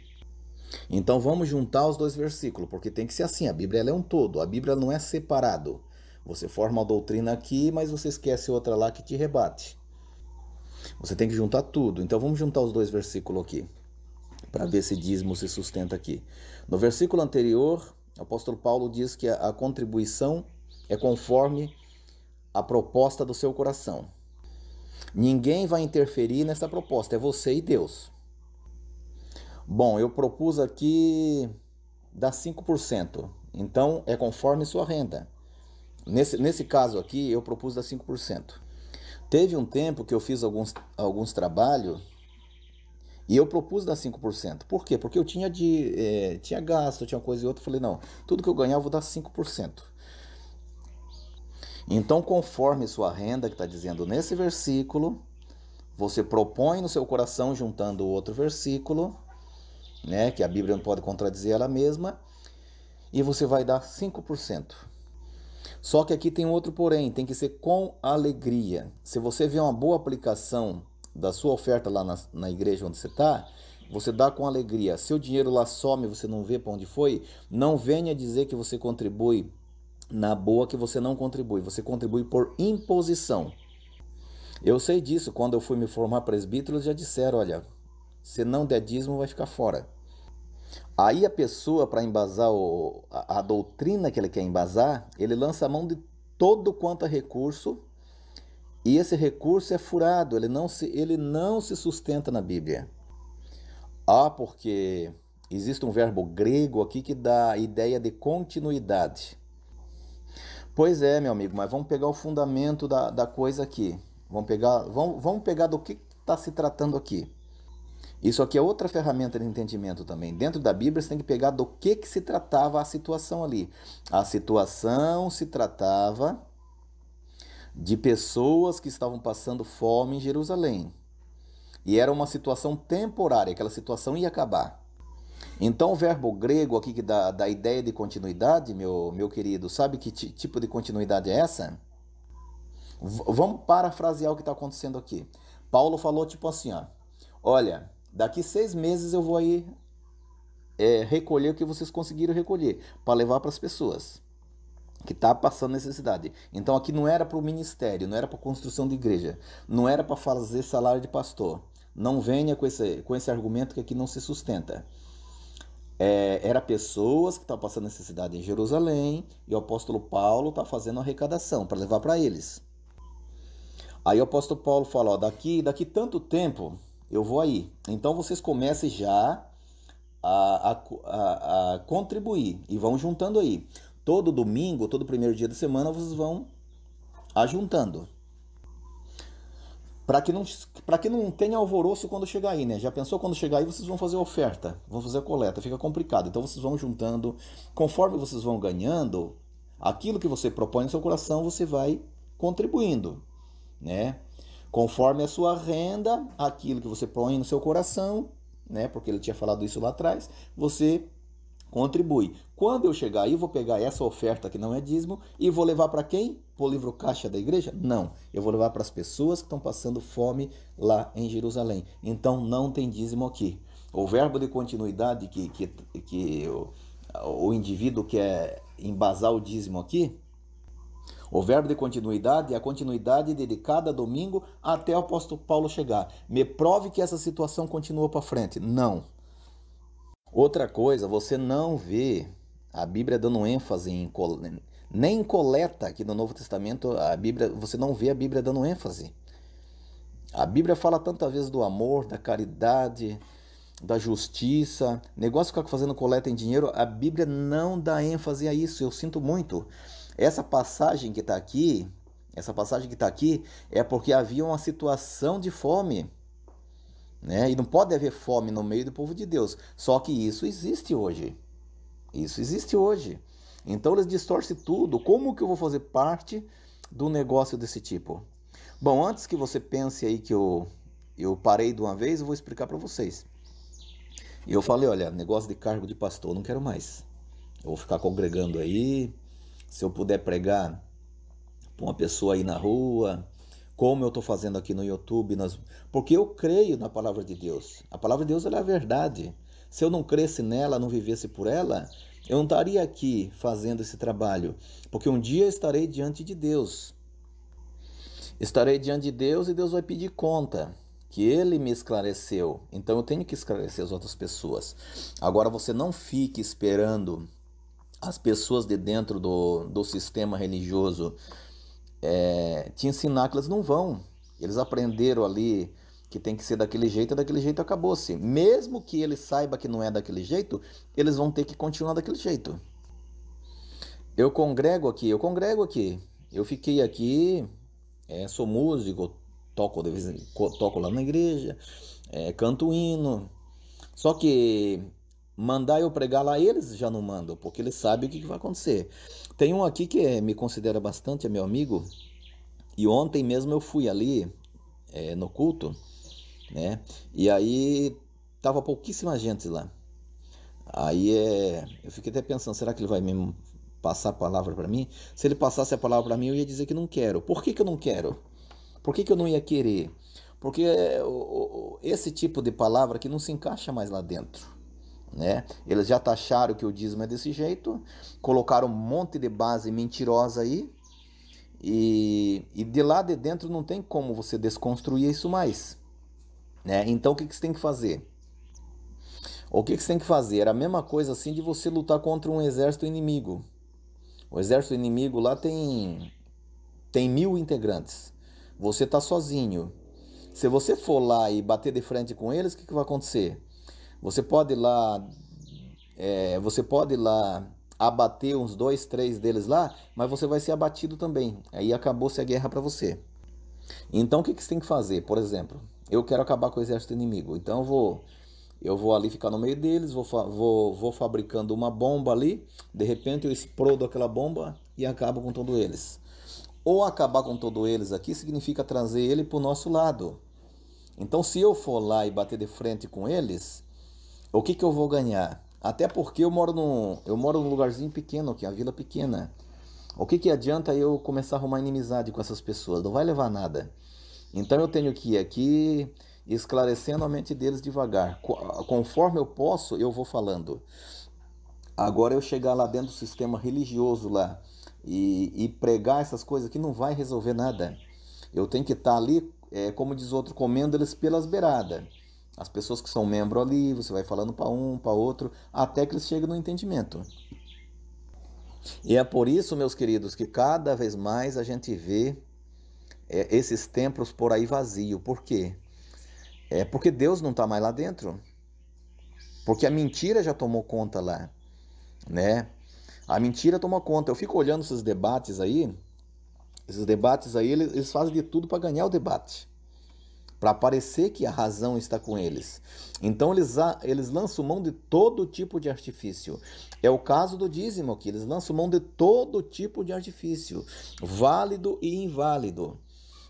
Então vamos juntar os dois versículos, porque tem que ser assim. A Bíblia é um todo, a Bíblia não é separado. Você forma a doutrina aqui, mas você esquece outra lá que te rebate. Você tem que juntar tudo. Então vamos juntar os dois versículos aqui, para ver se dízimo se sustenta aqui. No versículo anterior, o apóstolo Paulo diz que a, a contribuição é conforme a proposta do seu coração. Ninguém vai interferir nessa proposta, é você e Deus. Bom, eu propus aqui dar 5%, então é conforme sua renda. Nesse, nesse caso aqui, eu propus dar 5%. Teve um tempo que eu fiz alguns, alguns trabalhos e eu propus dar 5%. Por quê? Porque eu tinha de é, tinha gasto, tinha coisa e outra. falei, não, tudo que eu ganhar eu vou dar 5%. Então, conforme sua renda, que está dizendo nesse versículo, você propõe no seu coração, juntando o outro versículo, né, que a Bíblia não pode contradizer ela mesma, e você vai dar 5%. Só que aqui tem outro porém, tem que ser com alegria. Se você vê uma boa aplicação da sua oferta lá na, na igreja onde você está, você dá com alegria. Seu dinheiro lá some, você não vê para onde foi, não venha dizer que você contribui na boa que você não contribui. Você contribui por imposição. Eu sei disso, quando eu fui me formar presbítero, já disseram, olha, se não der dízimo, vai ficar fora. Aí a pessoa, para embasar o, a, a, doutrina que ele quer embasar, ele lança a mão de todo quanto é recurso, e esse recurso é furado, ele não se, ele não se sustenta na Bíblia. Ah, porque existe um verbo grego aqui que dá a ideia de continuidade. Pois é, meu amigo, mas vamos pegar o fundamento da, da coisa aqui. Vamos pegar, vamos, vamos pegar do que está se tratando aqui. Isso aqui é outra ferramenta de entendimento também. Dentro da Bíblia, você tem que pegar do que, que se tratava a situação ali. A situação se tratava de pessoas que estavam passando fome em Jerusalém. E era uma situação temporária, aquela situação ia acabar. Então, o verbo grego aqui que dá, dá ideia de continuidade, meu, meu querido, sabe que tipo de continuidade é essa? V vamos parafrasear o que está acontecendo aqui. Paulo falou tipo assim: ó, olha Daqui seis meses eu vou aí é, recolher o que vocês conseguiram recolher para levar para as pessoas que está passando necessidade. Então aqui não era para o ministério, não era para construção de igreja, não era para fazer salário de pastor. Não venha com esse, com esse argumento que aqui não se sustenta. É, era pessoas que estavam passando necessidade em Jerusalém e o apóstolo Paulo está fazendo arrecadação para levar para eles. Aí o apóstolo Paulo fala: ó, daqui, daqui tanto tempo eu vou aí. Então vocês comecem já a, a, a, a contribuir e vão juntando aí. Todo domingo, todo primeiro dia da semana, vocês vão ajuntando. Para que, não, que não tenha alvoroço quando chegar aí, né? Já pensou quando chegar aí, vocês vão fazer oferta, vão fazer coleta, fica complicado. Então vocês vão juntando, conforme vocês vão ganhando, aquilo que você propõe no seu coração, você vai contribuindo, né? Conforme a sua renda, aquilo que você põe no seu coração, né? Porque ele tinha falado isso lá atrás, você contribui. Quando eu chegar aí, eu vou pegar essa oferta que não é dízimo e vou levar para quem? Para o livro caixa da igreja? Não. Eu vou levar para as pessoas que estão passando fome lá em Jerusalém. Então não tem dízimo aqui. O verbo de continuidade que, que, que o, o indivíduo quer embasar o dízimo aqui o verbo de continuidade é a continuidade de cada domingo até o apóstolo Paulo chegar. Me prove que essa situação continua para frente. Não. Outra coisa, você não vê a Bíblia dando ênfase em nem coleta aqui no Novo Testamento, a Bíblia, você não vê a Bíblia dando ênfase. A Bíblia fala tantas vezes do amor, da caridade, da justiça, negócio ficar fazendo coleta em dinheiro, a Bíblia não dá ênfase a isso. Eu sinto muito. Essa passagem que está aqui, essa passagem que está aqui é porque havia uma situação de fome. Né? E não pode haver fome no meio do povo de Deus. Só que isso existe hoje. Isso existe hoje. Então eles distorcem tudo. Como que eu vou fazer parte do negócio desse tipo? Bom, antes que você pense aí que eu, eu parei de uma vez, eu vou explicar para vocês. E eu falei, olha, negócio de cargo de pastor, não quero mais. Eu vou ficar congregando aí, se eu puder pregar para uma pessoa aí na rua, como eu estou fazendo aqui no YouTube, nós... porque eu creio na palavra de Deus. A palavra de Deus é a verdade. Se eu não cresse nela, não vivesse por ela, eu não estaria aqui fazendo esse trabalho, porque um dia estarei diante de Deus. Estarei diante de Deus e Deus vai pedir conta que ele me esclareceu. Então eu tenho que esclarecer as outras pessoas. Agora você não fique esperando as pessoas de dentro do, do sistema religioso é, te ensinar que elas não vão. Eles aprenderam ali que tem que ser daquele jeito, e daquele jeito acabou-se. Mesmo que ele saiba que não é daquele jeito, eles vão ter que continuar daquele jeito. Eu congrego aqui, eu congrego aqui. Eu fiquei aqui, é, sou músico, toco, toco lá na igreja, é, canto hino. Só que Mandar eu pregar lá, eles já não mandam, porque eles sabem o que, vai acontecer. Tem um aqui que me considera bastante, é meu amigo, e ontem mesmo eu fui ali é, no culto, né? E aí tava pouquíssima gente lá. Aí é, eu fiquei até pensando, será que ele vai mesmo passar a palavra para mim? Se ele passasse a palavra para mim, eu ia dizer que não quero. Por que, que eu não quero? Por que, que eu não ia querer? Porque esse tipo de palavra que não se encaixa mais lá dentro. Né? Eles já taxaram que o dízimo é desse jeito, colocaram um monte de base mentirosa aí, e, e de lá de dentro não tem como você desconstruir isso mais. Né? Então o que, que você tem que fazer? O que, que você tem que fazer? Era a mesma coisa assim de você lutar contra um exército inimigo. O exército inimigo lá tem, tem mil integrantes. Você está sozinho. Se você for lá e bater de frente com eles, o que, que vai acontecer? Você pode ir lá, é, você pode lá abater uns dois, três deles lá, mas você vai ser abatido também. Aí acabou-se a guerra para você. Então o que, que você tem que fazer? Por exemplo, eu quero acabar com o exército inimigo, então eu vou eu vou ali ficar no meio deles, vou, vou, vou fabricando uma bomba ali, de repente eu explodo aquela bomba e acabo com todos eles. Ou acabar com todos eles aqui significa trazer ele para o nosso lado. Então, se eu for lá e bater de frente com eles, o que, que eu vou ganhar? Até porque eu moro num, eu moro num lugarzinho pequeno aqui, a vila pequena. O que, que adianta eu começar a arrumar inimizade com essas pessoas? Não vai levar nada. Então eu tenho que ir aqui esclarecendo a mente deles devagar. Conforme eu posso, eu vou falando. Agora eu chegar lá dentro do sistema religioso lá e, e pregar essas coisas que não vai resolver nada. Eu tenho que estar tá ali, é, como diz outro, comendo eles pelas beiradas. As pessoas que são membro ali, você vai falando para um, para outro, até que eles chegam no entendimento. E é por isso, meus queridos, que cada vez mais a gente vê é, esses templos por aí vazio. Por quê? É porque Deus não está mais lá dentro. Porque a mentira já tomou conta lá, né? A mentira toma conta. Eu fico olhando esses debates aí. Esses debates aí, eles, eles fazem de tudo para ganhar o debate para parecer que a razão está com eles. Então eles, eles lançam mão de todo tipo de artifício. É o caso do dízimo aqui, eles lançam mão de todo tipo de artifício, válido e inválido.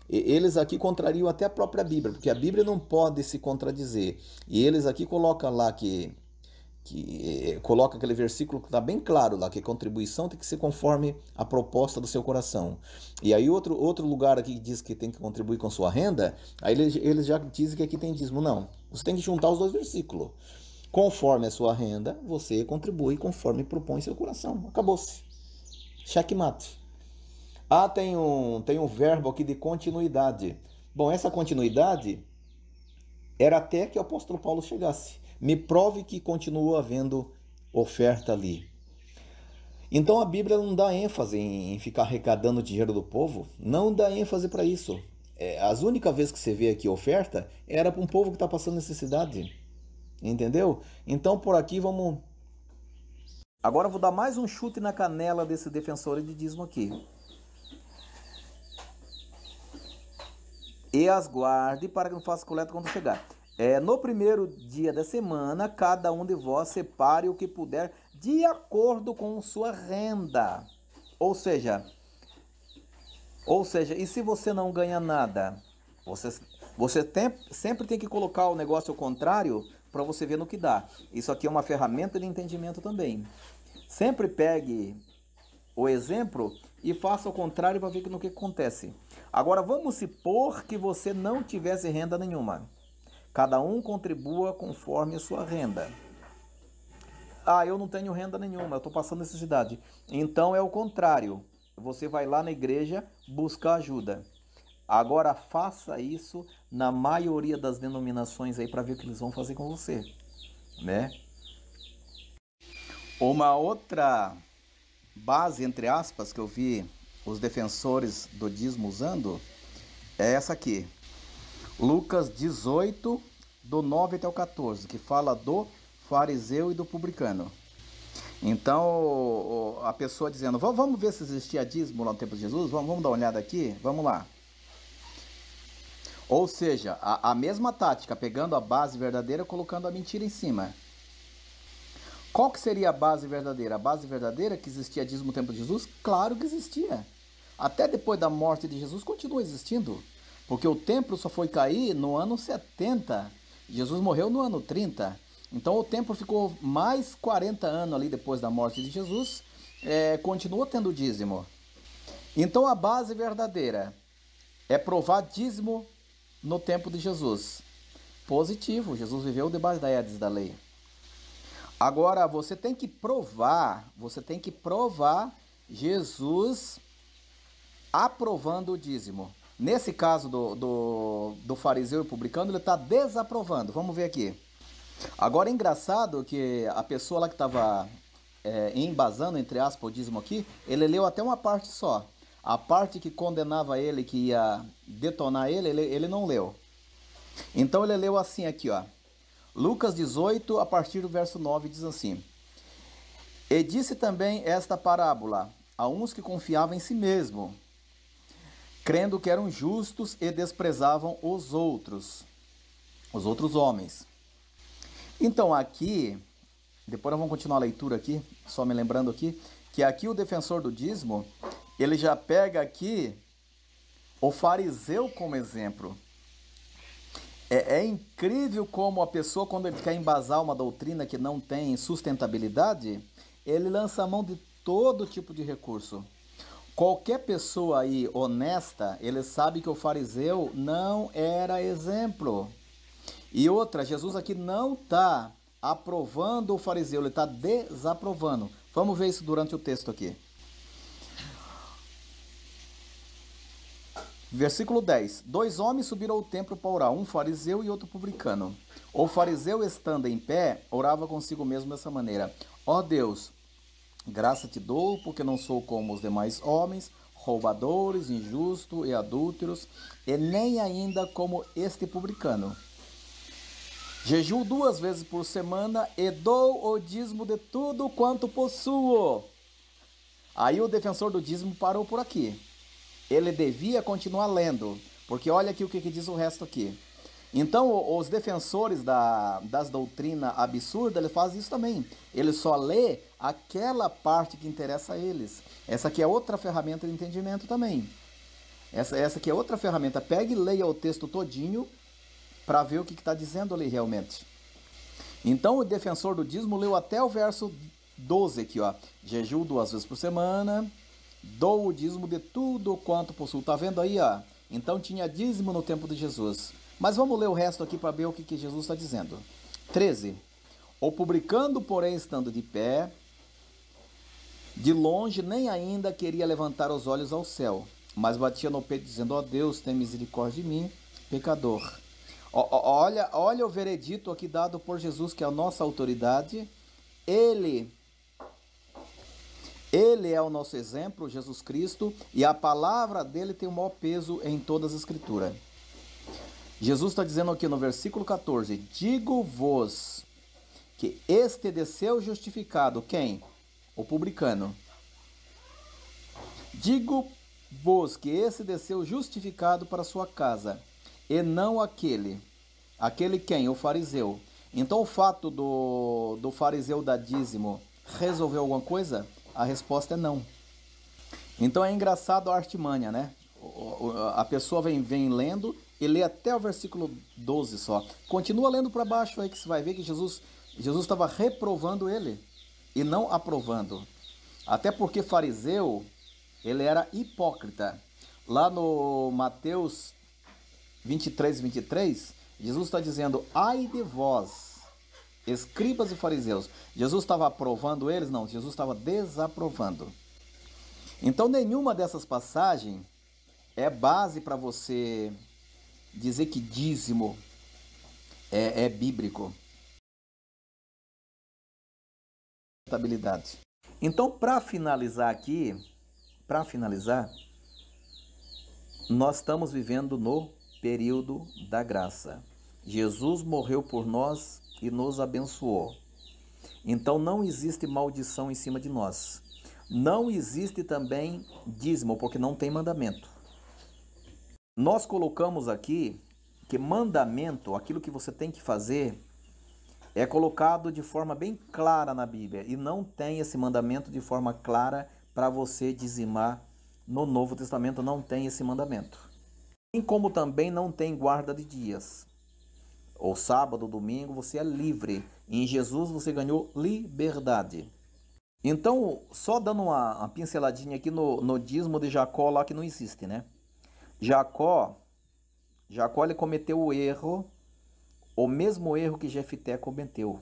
Eles aqui contrariam até a própria Bíblia, porque a Bíblia não pode se contradizer. E eles aqui colocam lá que que eh, coloca aquele versículo que está bem claro lá, que contribuição tem que ser conforme a proposta do seu coração. E aí outro, outro lugar aqui que diz que tem que contribuir com sua renda, aí eles, eles já dizem que aqui tem dízimo. Não, você tem que juntar os dois versículos. Conforme a sua renda, você contribui conforme propõe seu coração. Acabou-se. Checkmate. Ah, tem um, tem um verbo aqui de continuidade. Bom, essa continuidade era até que o apóstolo Paulo chegasse me prove que continua havendo oferta ali. Então a Bíblia não dá ênfase em ficar arrecadando dinheiro do povo, não dá ênfase para isso. É, as únicas vezes que você vê aqui oferta era para um povo que está passando necessidade. Entendeu? Então por aqui vamos. Agora eu vou dar mais um chute na canela desse defensor de dízimo aqui. E as guarde para que não faça coleta quando chegar. É, no primeiro dia da semana, cada um de vós separe o que puder de acordo com sua renda. Ou seja, ou seja, e se você não ganha nada? Você, você tem, sempre tem que colocar o negócio ao contrário para você ver no que dá. Isso aqui é uma ferramenta de entendimento também. Sempre pegue o exemplo e faça o contrário para ver no que acontece. Agora vamos supor que você não tivesse renda nenhuma. Cada um contribua conforme a sua renda. Ah, eu não tenho renda nenhuma, eu estou passando necessidade. Então é o contrário. Você vai lá na igreja buscar ajuda. Agora faça isso na maioria das denominações aí para ver o que eles vão fazer com você, né? Uma outra base entre aspas que eu vi os defensores do dízimo usando é essa aqui. Lucas 18, do 9 até o 14, que fala do fariseu e do publicano. Então, a pessoa dizendo, vamos ver se existia dízimo lá no tempo de Jesus, vamos, vamos dar uma olhada aqui, vamos lá. Ou seja, a, a mesma tática, pegando a base verdadeira, colocando a mentira em cima. Qual que seria a base verdadeira? A base verdadeira que existia dízimo no tempo de Jesus? Claro que existia. Até depois da morte de Jesus, continua existindo. Porque o templo só foi cair no ano 70. Jesus morreu no ano 30. Então o templo ficou mais 40 anos ali depois da morte de Jesus. É, continuou tendo dízimo. Então a base verdadeira é provar dízimo no tempo de Jesus. Positivo, Jesus viveu debaixo da Edis da lei. Agora você tem que provar, você tem que provar Jesus aprovando o dízimo. Nesse caso do, do, do fariseu e publicano, ele está desaprovando. Vamos ver aqui. Agora é engraçado que a pessoa lá que estava é, embasando, entre aspas, o dízimo aqui, ele leu até uma parte só. A parte que condenava ele, que ia detonar ele, ele, ele não leu. Então ele leu assim aqui, ó. Lucas 18, a partir do verso 9, diz assim. E disse também esta parábola a uns que confiavam em si mesmo crendo que eram justos e desprezavam os outros, os outros homens. Então aqui, depois nós vamos continuar a leitura aqui, só me lembrando aqui, que aqui o defensor do dízimo, ele já pega aqui o fariseu como exemplo. É, é incrível como a pessoa, quando ele quer embasar uma doutrina que não tem sustentabilidade, ele lança a mão de todo tipo de recurso. Qualquer pessoa aí honesta, ele sabe que o fariseu não era exemplo. E outra, Jesus aqui não está aprovando o fariseu, ele está desaprovando. Vamos ver isso durante o texto aqui. Versículo 10: Dois homens subiram ao templo para orar, um fariseu e outro publicano. O fariseu, estando em pé, orava consigo mesmo dessa maneira: Ó oh Deus, Graça te dou, porque não sou como os demais homens, roubadores, injustos e adúlteros, e nem ainda como este publicano. Jejuo duas vezes por semana e dou o dízimo de tudo quanto possuo. Aí o defensor do dízimo parou por aqui. Ele devia continuar lendo, porque olha aqui o que, que diz o resto aqui. Então, os defensores da, das doutrina absurda, ele faz isso também. Ele só lê aquela parte que interessa a eles. Essa aqui é outra ferramenta de entendimento também. Essa, essa aqui é outra ferramenta. Pegue e leia o texto todinho para ver o que está dizendo ali realmente. Então o defensor do dízimo leu até o verso 12 aqui, ó. Jejum duas vezes por semana, dou o dízimo de tudo quanto possuo. Tá vendo aí, ó? Então tinha dízimo no tempo de Jesus. Mas vamos ler o resto aqui para ver o que, que Jesus está dizendo. 13. O publicando, porém, estando de pé, de longe nem ainda queria levantar os olhos ao céu, mas batia no peito dizendo: "Ó oh Deus, tem misericórdia de mim, pecador". O, olha, olha o veredito aqui dado por Jesus, que é a nossa autoridade. Ele ele é o nosso exemplo, Jesus Cristo, e a palavra dele tem o maior peso em todas as escrituras. Jesus está dizendo aqui no versículo 14: Digo-vos que este desceu justificado, quem? o publicano. Digo-vos que esse desceu justificado para sua casa, e não aquele. Aquele quem? O fariseu. Então o fato do, do fariseu dar dízimo resolveu alguma coisa? A resposta é não. Então é engraçado a artimanha, né? A pessoa vem, vem lendo e lê até o versículo 12 só. Continua lendo para baixo aí que você vai ver que Jesus Jesus estava reprovando ele e não aprovando. Até porque fariseu, ele era hipócrita. Lá no Mateus 23, 23, Jesus está dizendo: Ai de vós, escribas e fariseus. Jesus estava aprovando eles? Não, Jesus estava desaprovando. Então, nenhuma dessas passagens é base para você dizer que dízimo é, é bíblico. estabilidade. Então, para finalizar aqui, para finalizar, nós estamos vivendo no período da graça. Jesus morreu por nós e nos abençoou. Então não existe maldição em cima de nós. Não existe também dízimo, porque não tem mandamento. Nós colocamos aqui que mandamento, aquilo que você tem que fazer, é colocado de forma bem clara na Bíblia e não tem esse mandamento de forma clara para você dizimar. No Novo Testamento não tem esse mandamento. E assim como também não tem guarda de dias. Ou sábado, domingo, você é livre. em Jesus você ganhou liberdade. Então, só dando uma, uma pinceladinha aqui no, no dízimo de Jacó lá que não existe, né? Jacó, Jacó ele cometeu o erro o mesmo erro que Jefté cometeu.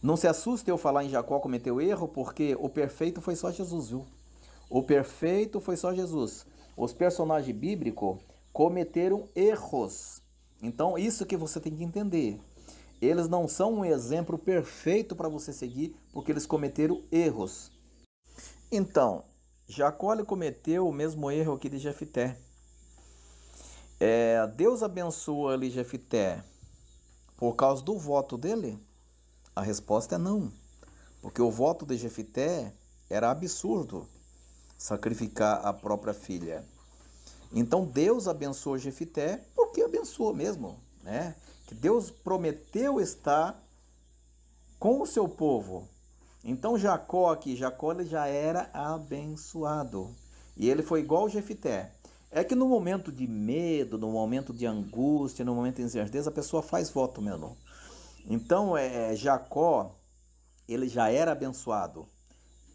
Não se assuste eu falar em Jacó cometeu erro, porque o perfeito foi só Jesus, viu? O perfeito foi só Jesus. Os personagens bíblicos cometeram erros. Então, isso que você tem que entender. Eles não são um exemplo perfeito para você seguir, porque eles cometeram erros. Então, Jacó cometeu o mesmo erro que de Jefté. É, Deus abençoa ali Jefté por causa do voto dele? A resposta é não, porque o voto de Jefité era absurdo sacrificar a própria filha. Então Deus abençoou Jefité porque abençoou mesmo, né? Que Deus prometeu estar com o seu povo. Então Jacó aqui, Jacó ele já era abençoado. E ele foi igual Jefité. É que no momento de medo, no momento de angústia, no momento de incerteza, a pessoa faz voto mesmo. Então, é, é, Jacó, ele já era abençoado.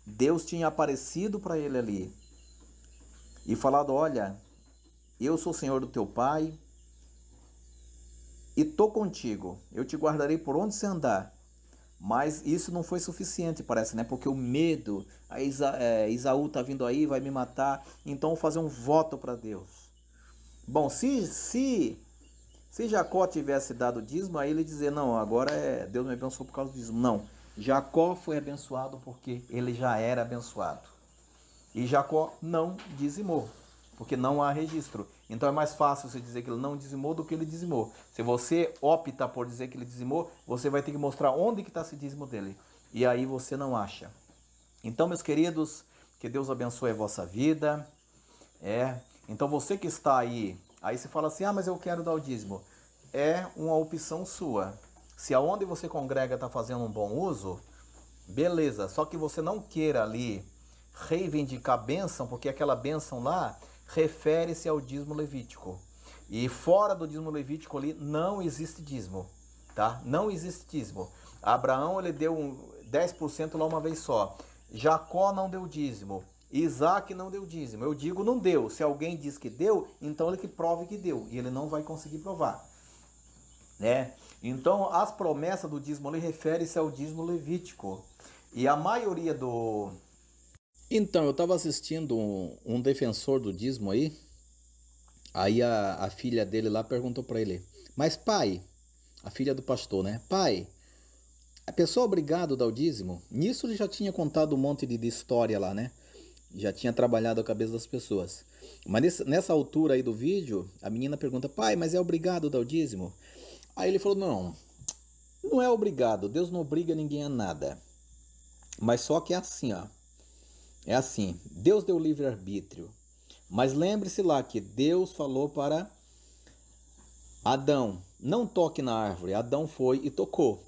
Deus tinha aparecido para ele ali e falado: Olha, eu sou o Senhor do teu pai e tô contigo. Eu te guardarei por onde você andar mas isso não foi suficiente, parece, né? Porque o medo, a Isa, é, Isaú tá vindo aí, vai me matar. Então vou fazer um voto para Deus. Bom, se se se Jacó tivesse dado dízimo, aí ele dizer, não, agora é, Deus me abençoou por causa do dízimo. Não. Jacó foi abençoado porque ele já era abençoado. E Jacó não dizimou, porque não há registro. Então é mais fácil você dizer que ele não dizimou do que ele dizimou. Se você opta por dizer que ele dizimou, você vai ter que mostrar onde que está esse dízimo dele. E aí você não acha. Então, meus queridos, que Deus abençoe a vossa vida. É. Então você que está aí, aí você fala assim: "Ah, mas eu quero dar o dízimo". É uma opção sua. Se aonde você congrega está fazendo um bom uso, beleza. Só que você não queira ali reivindicar bênção, porque aquela bênção lá refere-se ao dízimo levítico. E fora do dízimo levítico ali não existe dízimo, tá? Não existe dízimo. Abraão ele deu um 10% lá uma vez só. Jacó não deu dízimo. Isaac não deu dízimo. Eu digo não deu. Se alguém diz que deu, então ele que prove que deu. E ele não vai conseguir provar. Né? Então as promessas do dízimo ali refere-se ao dízimo levítico. E a maioria do, então, eu estava assistindo um, um, defensor do dízimo aí. Aí a, a filha dele lá perguntou para ele: Mas pai, a filha do pastor, né? Pai, a pessoa obrigado dar o dízimo? Nisso ele já tinha contado um monte de, de história lá, né? já tinha trabalhado a cabeça das pessoas. Mas nesse, nessa altura aí do vídeo, a menina pergunta: pai, mas é obrigado dar o dízimo? Aí ele falou: não, não é obrigado. Deus não obriga ninguém a nada. Mas só que é assim, ó é assim: Deus deu livre-arbítrio. Mas lembre-se lá que Deus falou para Adão: não toque na árvore. Adão foi e tocou.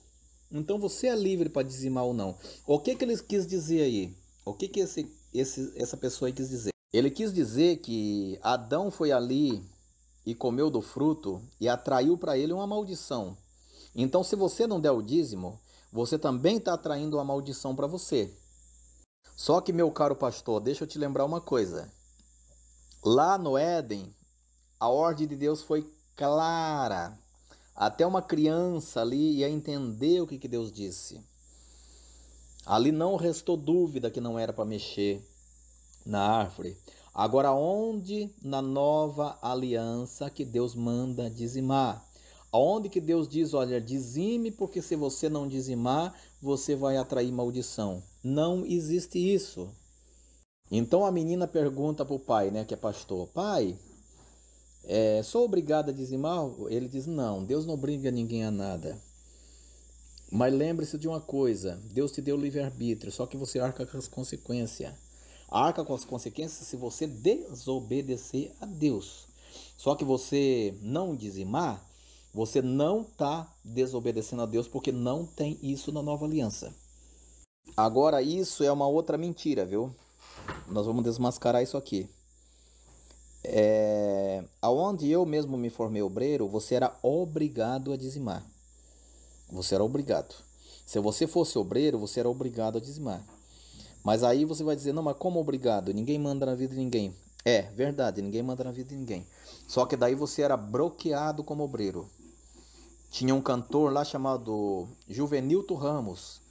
Então você é livre para dizimar ou não. O que, que ele quis dizer aí? O que, que esse, esse, essa pessoa quis dizer? Ele quis dizer que Adão foi ali e comeu do fruto e atraiu para ele uma maldição. Então, se você não der o dízimo, você também está atraindo uma maldição para você. Só que, meu caro pastor, deixa eu te lembrar uma coisa. Lá no Éden, a ordem de Deus foi clara. Até uma criança ali ia entender o que, que Deus disse. Ali não restou dúvida que não era para mexer na árvore. Agora, onde na nova aliança que Deus manda dizimar? Aonde que Deus diz, olha, dizime, porque se você não dizimar, você vai atrair maldição. Não existe isso. Então a menina pergunta para o pai, né, que é pastor: Pai, é, sou obrigada a dizimar? Ele diz: Não, Deus não obriga ninguém a nada. Mas lembre-se de uma coisa: Deus te deu livre-arbítrio, só que você arca com as consequências. Arca com as consequências se você desobedecer a Deus. Só que você não dizimar você não está desobedecendo a Deus porque não tem isso na nova aliança. Agora, isso é uma outra mentira, viu? Nós vamos desmascarar isso aqui. É... Aonde eu mesmo me formei obreiro, você era obrigado a dizimar. Você era obrigado. Se você fosse obreiro, você era obrigado a dizimar. Mas aí você vai dizer, não, mas como obrigado? Ninguém manda na vida de ninguém. É, verdade, ninguém manda na vida de ninguém. Só que daí você era bloqueado como obreiro. Tinha um cantor lá chamado Juvenilto Ramos.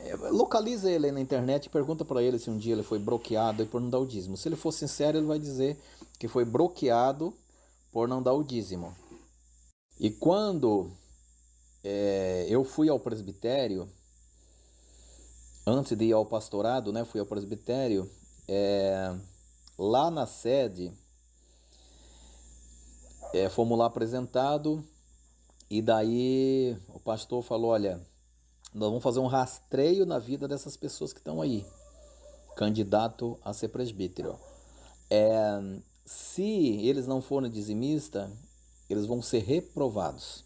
É, localiza ele na internet e pergunta para ele se um dia ele foi bloqueado por não dar o dízimo. Se ele for sincero, ele vai dizer que foi bloqueado por não dar o dízimo. E quando é, eu fui ao presbitério, antes de ir ao pastorado, né, fui ao presbitério, é, lá na sede, é, fomos lá apresentado e daí o pastor falou: olha, nós vamos fazer um rastreio na vida dessas pessoas que estão aí, candidato a ser presbítero. É, se eles não forem dizimista, eles vão ser reprovados.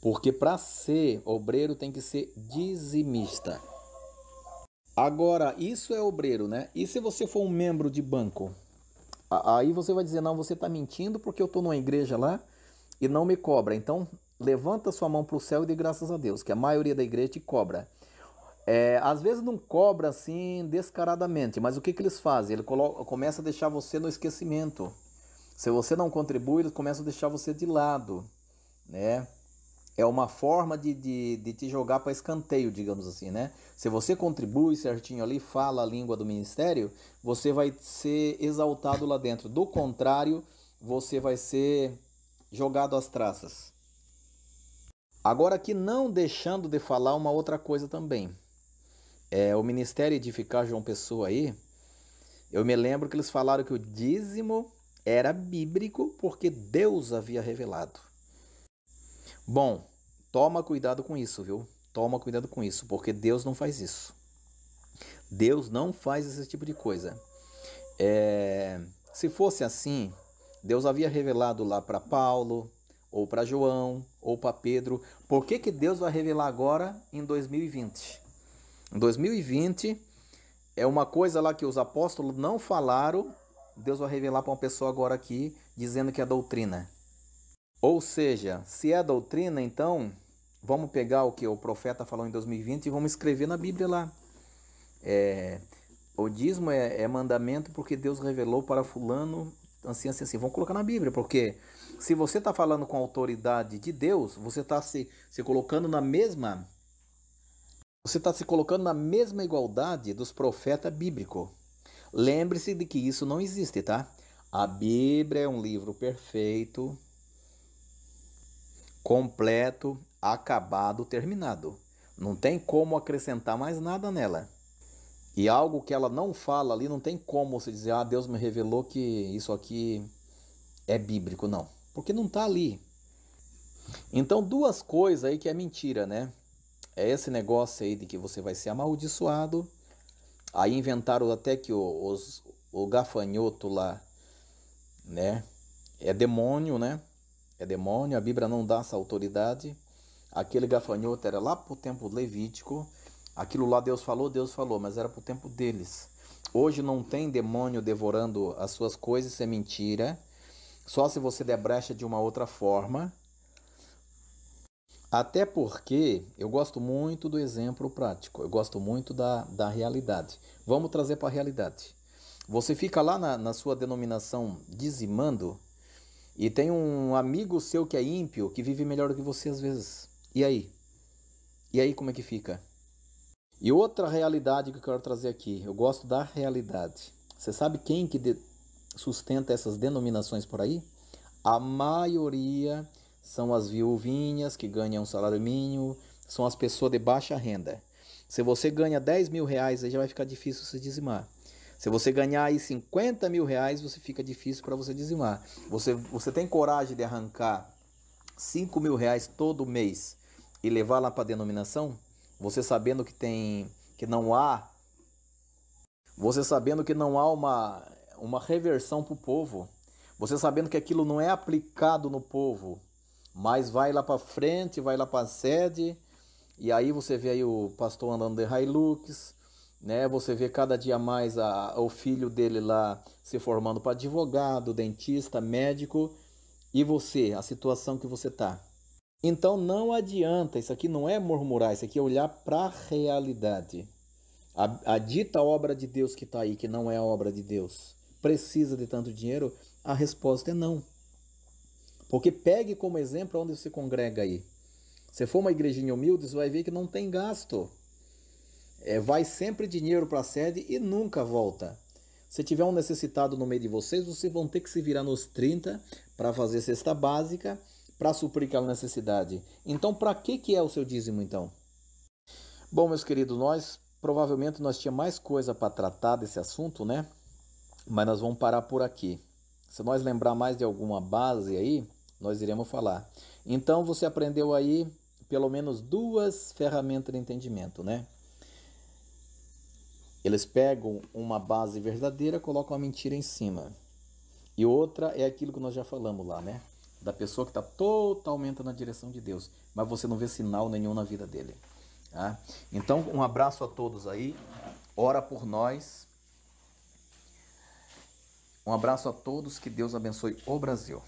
Porque para ser obreiro tem que ser dizimista. Agora, isso é obreiro, né? E se você for um membro de banco? Aí você vai dizer: não, você está mentindo porque eu estou numa igreja lá e não me cobra. Então levanta sua mão para o céu e dê graças a Deus, que a maioria da igreja te cobra. É, às vezes não cobra assim descaradamente, mas o que, que eles fazem? Ele começam começa a deixar você no esquecimento. Se você não contribui, eles começam a deixar você de lado, né? É uma forma de, de, de te jogar para escanteio, digamos assim, né? Se você contribui certinho ali, fala a língua do ministério, você vai ser exaltado lá dentro. Do contrário, você vai ser jogado às traças. Agora aqui não deixando de falar uma outra coisa também. É, o Ministério Edificar João Pessoa aí, eu me lembro que eles falaram que o dízimo era bíblico porque Deus havia revelado. Bom, toma cuidado com isso, viu? Toma cuidado com isso, porque Deus não faz isso. Deus não faz esse tipo de coisa. É, se fosse assim, Deus havia revelado lá para Paulo, ou para João, ou para Pedro. Por que, que Deus vai revelar agora em 2020? Em 2020 é uma coisa lá que os apóstolos não falaram, Deus vai revelar para uma pessoa agora aqui, dizendo que é doutrina. Ou seja, se é doutrina, então vamos pegar o que o profeta falou em 2020 e vamos escrever na Bíblia lá. É, o dízimo é, é mandamento porque Deus revelou para fulano, assim, assim, assim. Vamos colocar na Bíblia, porque se você está falando com a autoridade de Deus, você está se, se colocando na mesma. Você está se colocando na mesma igualdade dos profetas bíblicos. Lembre-se de que isso não existe, tá? A Bíblia é um livro perfeito, completo, acabado, terminado. Não tem como acrescentar mais nada nela. E algo que ela não fala ali, não tem como você dizer, ah, Deus me revelou que isso aqui é bíblico, não porque não está ali. Então, duas coisas aí que é mentira, né? É esse negócio aí de que você vai ser amaldiçoado. Aí inventaram até que o, os, o gafanhoto lá, né? É demônio, né? É demônio, a Bíblia não dá essa autoridade. Aquele gafanhoto era lá pro tempo levítico. Aquilo lá Deus falou, Deus falou, mas era pro tempo deles. Hoje não tem demônio devorando as suas coisas, isso é mentira. Só se você der brecha de uma outra forma. Até porque eu gosto muito do exemplo prático, eu gosto muito da, da realidade. Vamos trazer para a realidade. Você fica lá na, na sua denominação dizimando e tem um amigo seu que é ímpio, que vive melhor do que você às vezes. E aí? E aí como é que fica? E outra realidade que eu quero trazer aqui, eu gosto da realidade. Você sabe quem que de sustenta essas denominações por aí, a maioria são as viuvinhas que ganham um salário mínimo, são as pessoas de baixa renda. Se você ganha 10 mil reais, aí já vai ficar difícil se dizimar. Se você ganhar aí 50 mil reais, você fica difícil para você dizimar. Você, você tem coragem de arrancar 5 mil reais todo mês e levar lá para a denominação? Você sabendo que tem que não há você sabendo que não há uma uma reversão para o povo. Você sabendo que aquilo não é aplicado no povo, mas vai lá para frente, vai lá para a sede, e aí você vê aí o pastor andando de Hilux, né? Você vê cada dia mais a, o filho dele lá se formando para advogado, dentista, médico, e você, a situação que você tá. Então não adianta, isso aqui não é murmurar, isso aqui é olhar para a realidade. A, a dita obra de Deus que está aí, que não é a obra de Deus precisa de tanto dinheiro? A resposta é não. Porque pegue como exemplo onde você congrega aí. Se for uma igrejinha humilde, você vai ver que não tem gasto. É, vai sempre dinheiro para a sede e nunca volta. Se tiver um necessitado no meio de vocês, vocês vão ter que se virar nos 30 para fazer cesta básica, para suprir aquela necessidade. Então, para que, que é o seu dízimo então? Bom, meus queridos, nós provavelmente nós tinha mais coisa para tratar desse assunto, né? mas nós vamos parar por aqui. Se nós lembrar mais de alguma base aí, nós iremos falar. Então você aprendeu aí pelo menos duas ferramentas de entendimento, né? Eles pegam uma base verdadeira, colocam a mentira em cima. E outra é aquilo que nós já falamos lá, né? Da pessoa que está totalmente na direção de Deus, mas você não vê sinal nenhum na vida dele. Tá? Então, um abraço a todos aí. Ora por nós. Um abraço a todos, que Deus abençoe o Brasil.